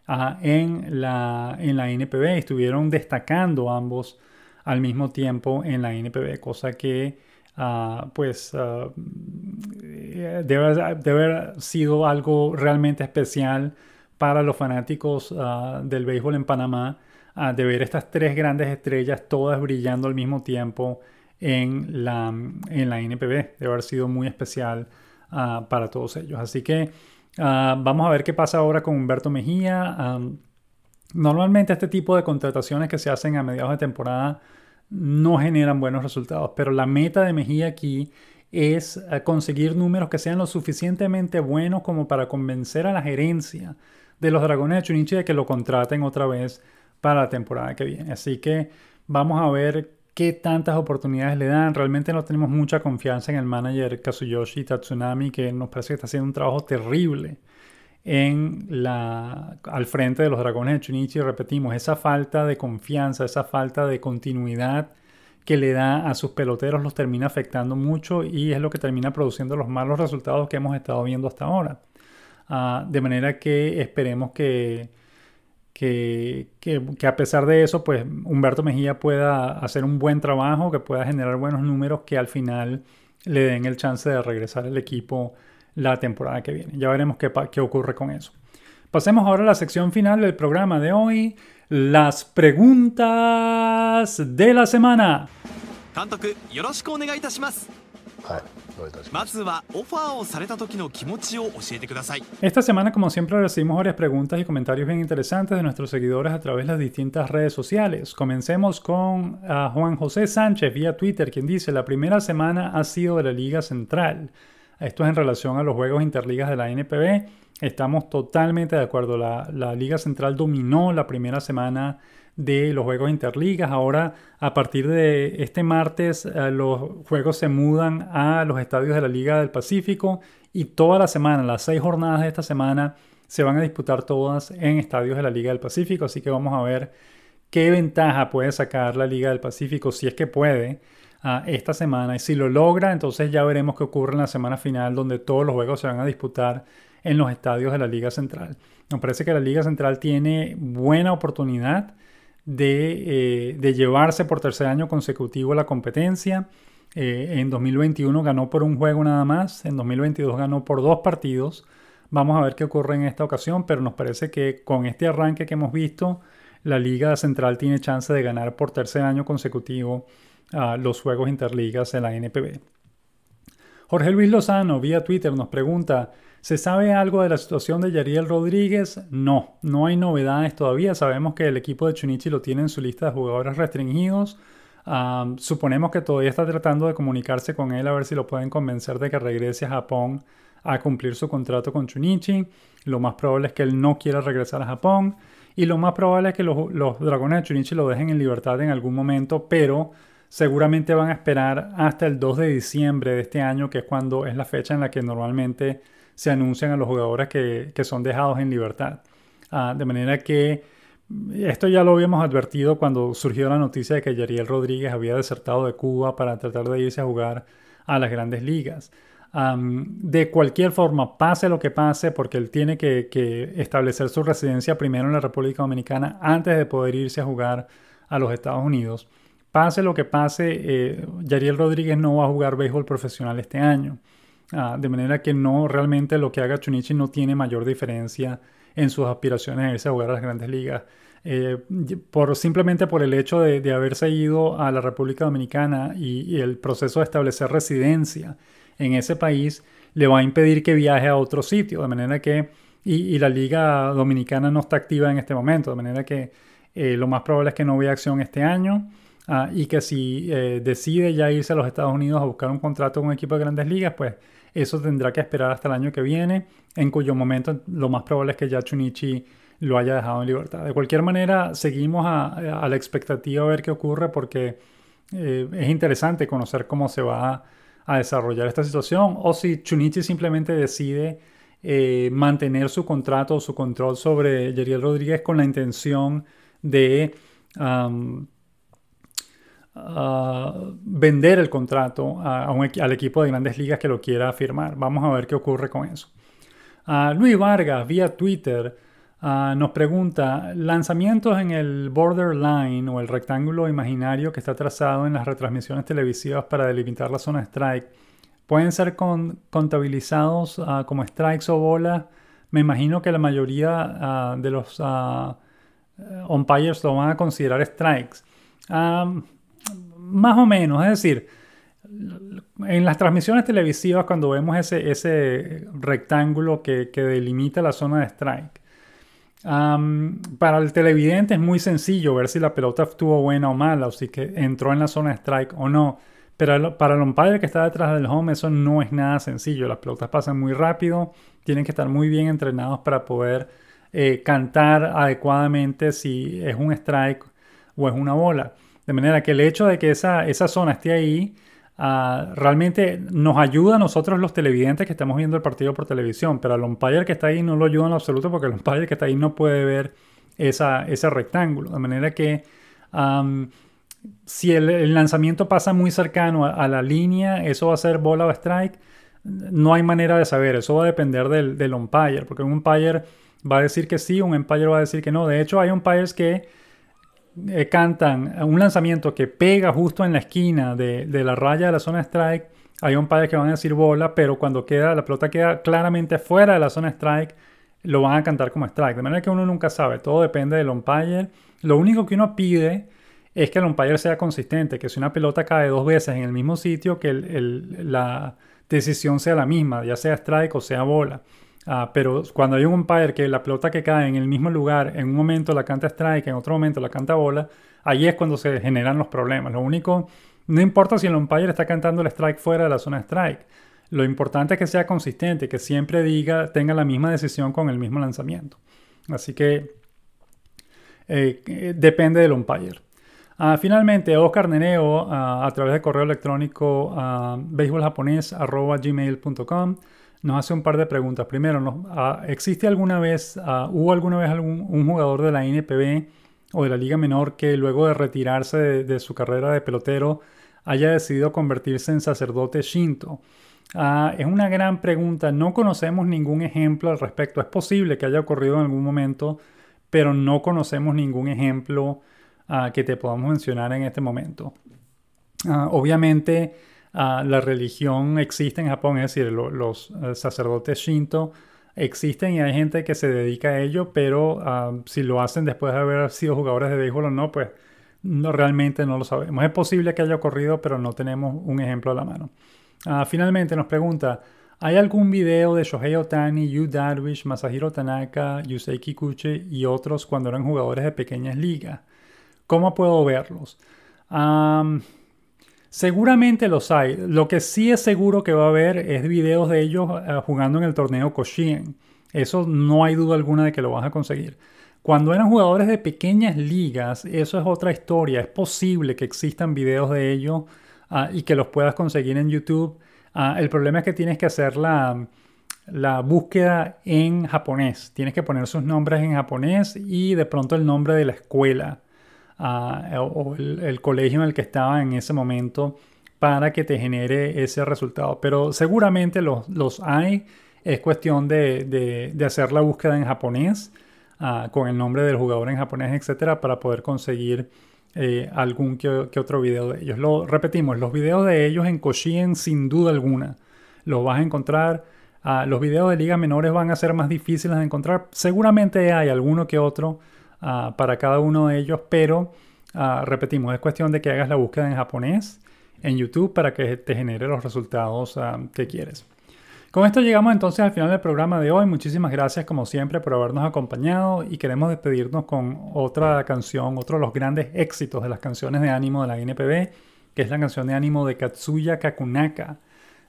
ah, en, la, en la NPB. Estuvieron destacando ambos al mismo tiempo en la NPB, cosa que ah, pues eh, debe haber sido algo realmente especial para los fanáticos ah, del béisbol en Panamá ah, de ver estas tres grandes estrellas todas brillando al mismo tiempo en la, en la NPB. Debe haber sido muy especial ah, para todos ellos. Así que vamos a ver qué pasa ahora con Humberto Mejía. normalmente este tipo de contrataciones que se hacen a mediados de temporada no generan buenos resultados, pero la meta de Mejía aquí es conseguir números que sean lo suficientemente buenos como para convencer a la gerencia de los Dragones de Chunichi de que lo contraten otra vez para la temporada que viene. Así que vamos a ver qué tantas oportunidades le dan. Realmente no tenemos mucha confianza en el manager Kazuyoshi Tatsunami, que nos parece que está haciendo un trabajo terrible en la, al frente de los Dragones de Chunichi. Repetimos, esa falta de confianza, esa falta de continuidad que le da a sus peloteros los termina afectando mucho y es lo que termina produciendo los malos resultados que hemos estado viendo hasta ahora. Ah, de manera que esperemos que, a pesar de eso, pues Humberto Mejía pueda hacer un buen trabajo, que pueda generar buenos números que al final le den el chance de regresar al equipo la temporada que viene. Ya veremos qué, qué ocurre con eso. Pasemos ahora a la sección final del programa de hoy, las preguntas de la semana. Esta semana, como siempre, recibimos varias preguntas y comentarios bien interesantes de nuestros seguidores a través de las distintas redes sociales. Comencemos con ah, Juan José Sánchez vía Twitter, quien dice, la primera semana ha sido de la Liga Central. Esto es en relación a los juegos interligas de la NPB. Estamos totalmente de acuerdo. La, la Liga Central dominó la primera semana de los juegos interligas. Ahora, a partir de este martes, eh, los juegos se mudan a los estadios de la Liga del Pacífico y toda la semana, las seis jornadas de esta semana, se van a disputar todas en estadios de la Liga del Pacífico. Así que vamos a ver qué ventaja puede sacar la Liga del Pacífico, si es que puede, esta semana. Y si lo logra, entonces ya veremos qué ocurre en la semana final, donde todos los juegos se van a disputar en los estadios de la Liga Central. Nos parece que la Liga Central tiene buena oportunidad eh, de, llevarse por tercer año consecutivo la competencia. Eh, en 2021 ganó por un juego nada más, en 2022 ganó por dos partidos. Vamos a ver qué ocurre en esta ocasión, pero nos parece que con este arranque que hemos visto, la Liga Central tiene chance de ganar por tercer año consecutivo ah, los juegos interligas en la NPB. Jorge Luis Lozano, vía Twitter, nos pregunta, ¿Se sabe algo de la situación de Yariel Rodríguez? No, no hay novedades todavía. Sabemos que el equipo de Chunichi lo tiene en su lista de jugadores restringidos. suponemos que todavía está tratando de comunicarse con él a ver si lo pueden convencer de que regrese a Japón a cumplir su contrato con Chunichi. Lo más probable es que él no quiera regresar a Japón. Y lo más probable es que los, los dragones de Chunichi lo dejen en libertad en algún momento, pero seguramente van a esperar hasta el 2 de diciembre de este año, que es cuando es la fecha en la que normalmente se anuncian a los jugadores que, son dejados en libertad. Ah, de manera que mm, esto ya lo habíamos advertido cuando surgió la noticia de que Yariel Rodríguez había desertado de Cuba para tratar de irse a jugar a las grandes ligas. de cualquier forma, pase lo que pase, porque él tiene que, establecer su residencia primero en la República Dominicana antes de poder irse a jugar a los Estados Unidos. Pase lo que pase, eh, Yariel Rodríguez no va a jugar béisbol profesional este año. Ah, de manera que no realmente lo que haga Chunichi no tiene mayor diferencia en sus aspiraciones a irse a jugar a las grandes ligas. Eh, por, simplemente por el hecho de, de, haberse ido a la República Dominicana y, el proceso de establecer residencia en ese país le va a impedir que viaje a otro sitio, de manera que, y, la Liga Dominicana no está activa en este momento, de manera que eh, lo más probable es que no vea acción este año ah, y que si eh, decide ya irse a los Estados Unidos a buscar un contrato con un equipo de grandes ligas, pues eso tendrá que esperar hasta el año que viene, en cuyo momento lo más probable es que ya Chunichi lo haya dejado en libertad. De cualquier manera, seguimos a, la expectativa a ver qué ocurre porque eh, es interesante conocer cómo se va a, desarrollar esta situación o si Chunichi simplemente decide eh, mantener su contrato o su control sobre Yeriel Rodríguez con la intención de... Ah, vender el contrato al equipo de grandes ligas que lo quiera firmar. Vamos a ver qué ocurre con eso. Ah, Luis Vargas, vía Twitter, ah, nos pregunta, lanzamientos en el borderline o el rectángulo imaginario que está trazado en las retransmisiones televisivas para delimitar la zona strike, ¿pueden ser contabilizados como strikes o bolas? Me imagino que la mayoría de los umpires lo van a considerar strikes más o menos, es decir, en las transmisiones televisivas cuando vemos ese, rectángulo que, delimita la zona de strike, para el televidente es muy sencillo ver si la pelota estuvo buena o mala, o si que entró en la zona de strike o no. Pero para el umpire que está detrás del home eso no es nada sencillo. Las pelotas pasan muy rápido, tienen que estar muy bien entrenados para poder eh, cantar adecuadamente si es un strike o es una bola. De manera que el hecho de que esa, esa zona esté ahí ah, realmente nos ayuda a nosotros los televidentes que estamos viendo el partido por televisión, pero al umpire que está ahí no lo ayuda en absoluto porque el umpire que está ahí no puede ver esa, ese rectángulo. De manera que si el, lanzamiento pasa muy cercano a, la línea, eso va a ser bola o strike. No hay manera de saber, eso va a depender del, del umpire, porque un umpire va a decir que sí, un umpire va a decir que no. De hecho, hay umpires que eh, cantan un lanzamiento que pega justo en la esquina de, la raya de la zona strike, hay un que van a decir bola, pero cuando queda, la pelota queda claramente fuera de la zona strike, lo van a cantar como strike. De manera que uno nunca sabe, todo depende del umpire. Lo único que uno pide es que el umpire sea consistente, que si una pelota cae dos veces en el mismo sitio, que la decisión sea la misma, ya sea strike o sea bola. Ah, pero cuando hay un umpire que la pelota que cae en el mismo lugar, en un momento la canta strike, en otro momento la canta bola, ahí es cuando se generan los problemas. Lo único, no importa si el umpire está cantando el strike fuera de la zona strike. Lo importante es que sea consistente, que siempre diga, tenga la misma decisión con el mismo lanzamiento. Así que eh, eh, depende del umpire. Ah, finalmente, Oscar Neneo, ah, a través de correo electrónico uh, nos hace un par de preguntas. Primero, ah, ¿existe alguna vez, ah, hubo alguna vez algún jugador de la NPB o de la Liga Menor que luego de retirarse de, su carrera de pelotero haya decidido convertirse en sacerdote shinto? Ah, es una gran pregunta. No conocemos ningún ejemplo al respecto. Es posible que haya ocurrido en algún momento, pero no conocemos ningún ejemplo que te podamos mencionar en este momento. obviamente, Ah, la religión existe en Japón, es decir, los eh, sacerdotes shinto existen y hay gente que se dedica a ello, pero ah, si lo hacen después de haber sido jugadores de béisbol o no, pues no, realmente no lo sabemos. Es posible que haya ocurrido, pero no tenemos un ejemplo a la mano. Ah, finalmente nos pregunta, ¿hay algún video de Shohei Otani, Yu Darvish, Masahiro Tanaka, Yusei Kikuchi y otros cuando eran jugadores de pequeñas ligas? ¿Cómo puedo verlos? Ah... Seguramente los hay. Lo que sí es seguro que va a haber es videos de ellos eh, jugando en el torneo Koshien. Eso no hay duda alguna de que lo vas a conseguir. Cuando eran jugadores de pequeñas ligas, eso es otra historia. Es posible que existan videos de ellos ah, y que los puedas conseguir en YouTube. Ah, el problema es que tienes que hacer la búsqueda en japonés. Tienes que poner sus nombres en japonés y de pronto el nombre de la escuela o el, colegio en el que estaba en ese momento para que te genere ese resultado. Pero seguramente los, hay. Es cuestión de, hacer la búsqueda en japonés ah, con el nombre del jugador en japonés, etcétera, para poder conseguir eh, algún que, otro video de ellos. Lo repetimos, los videos de ellos en Koshien sin duda alguna los vas a encontrar. Ah, los videos de ligas menores van a ser más difíciles de encontrar. Seguramente hay alguno que otro Ah, para cada uno de ellos, pero ah, repetimos, es cuestión de que hagas la búsqueda en japonés en YouTube para que te genere los resultados ah, que quieres. Con esto llegamos entonces al final del programa de hoy. Muchísimas gracias como siempre por habernos acompañado y queremos despedirnos con otra canción, otro de los grandes éxitos de las canciones de ánimo de la NPB, que es la canción de ánimo de Katsuya Kakunaka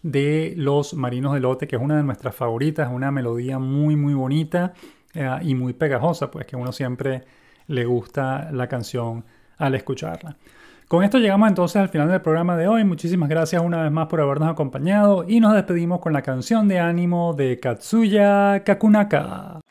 de Los Marinos del Lote, que es una de nuestras favoritas, una melodía muy muy bonita eh, y muy pegajosa, pues que uno siempre le gusta la canción al escucharla. Con esto llegamos entonces al final del programa de hoy. Muchísimas gracias una vez más por habernos acompañado y nos despedimos con la canción de ánimo de Katsuya Kakunaka.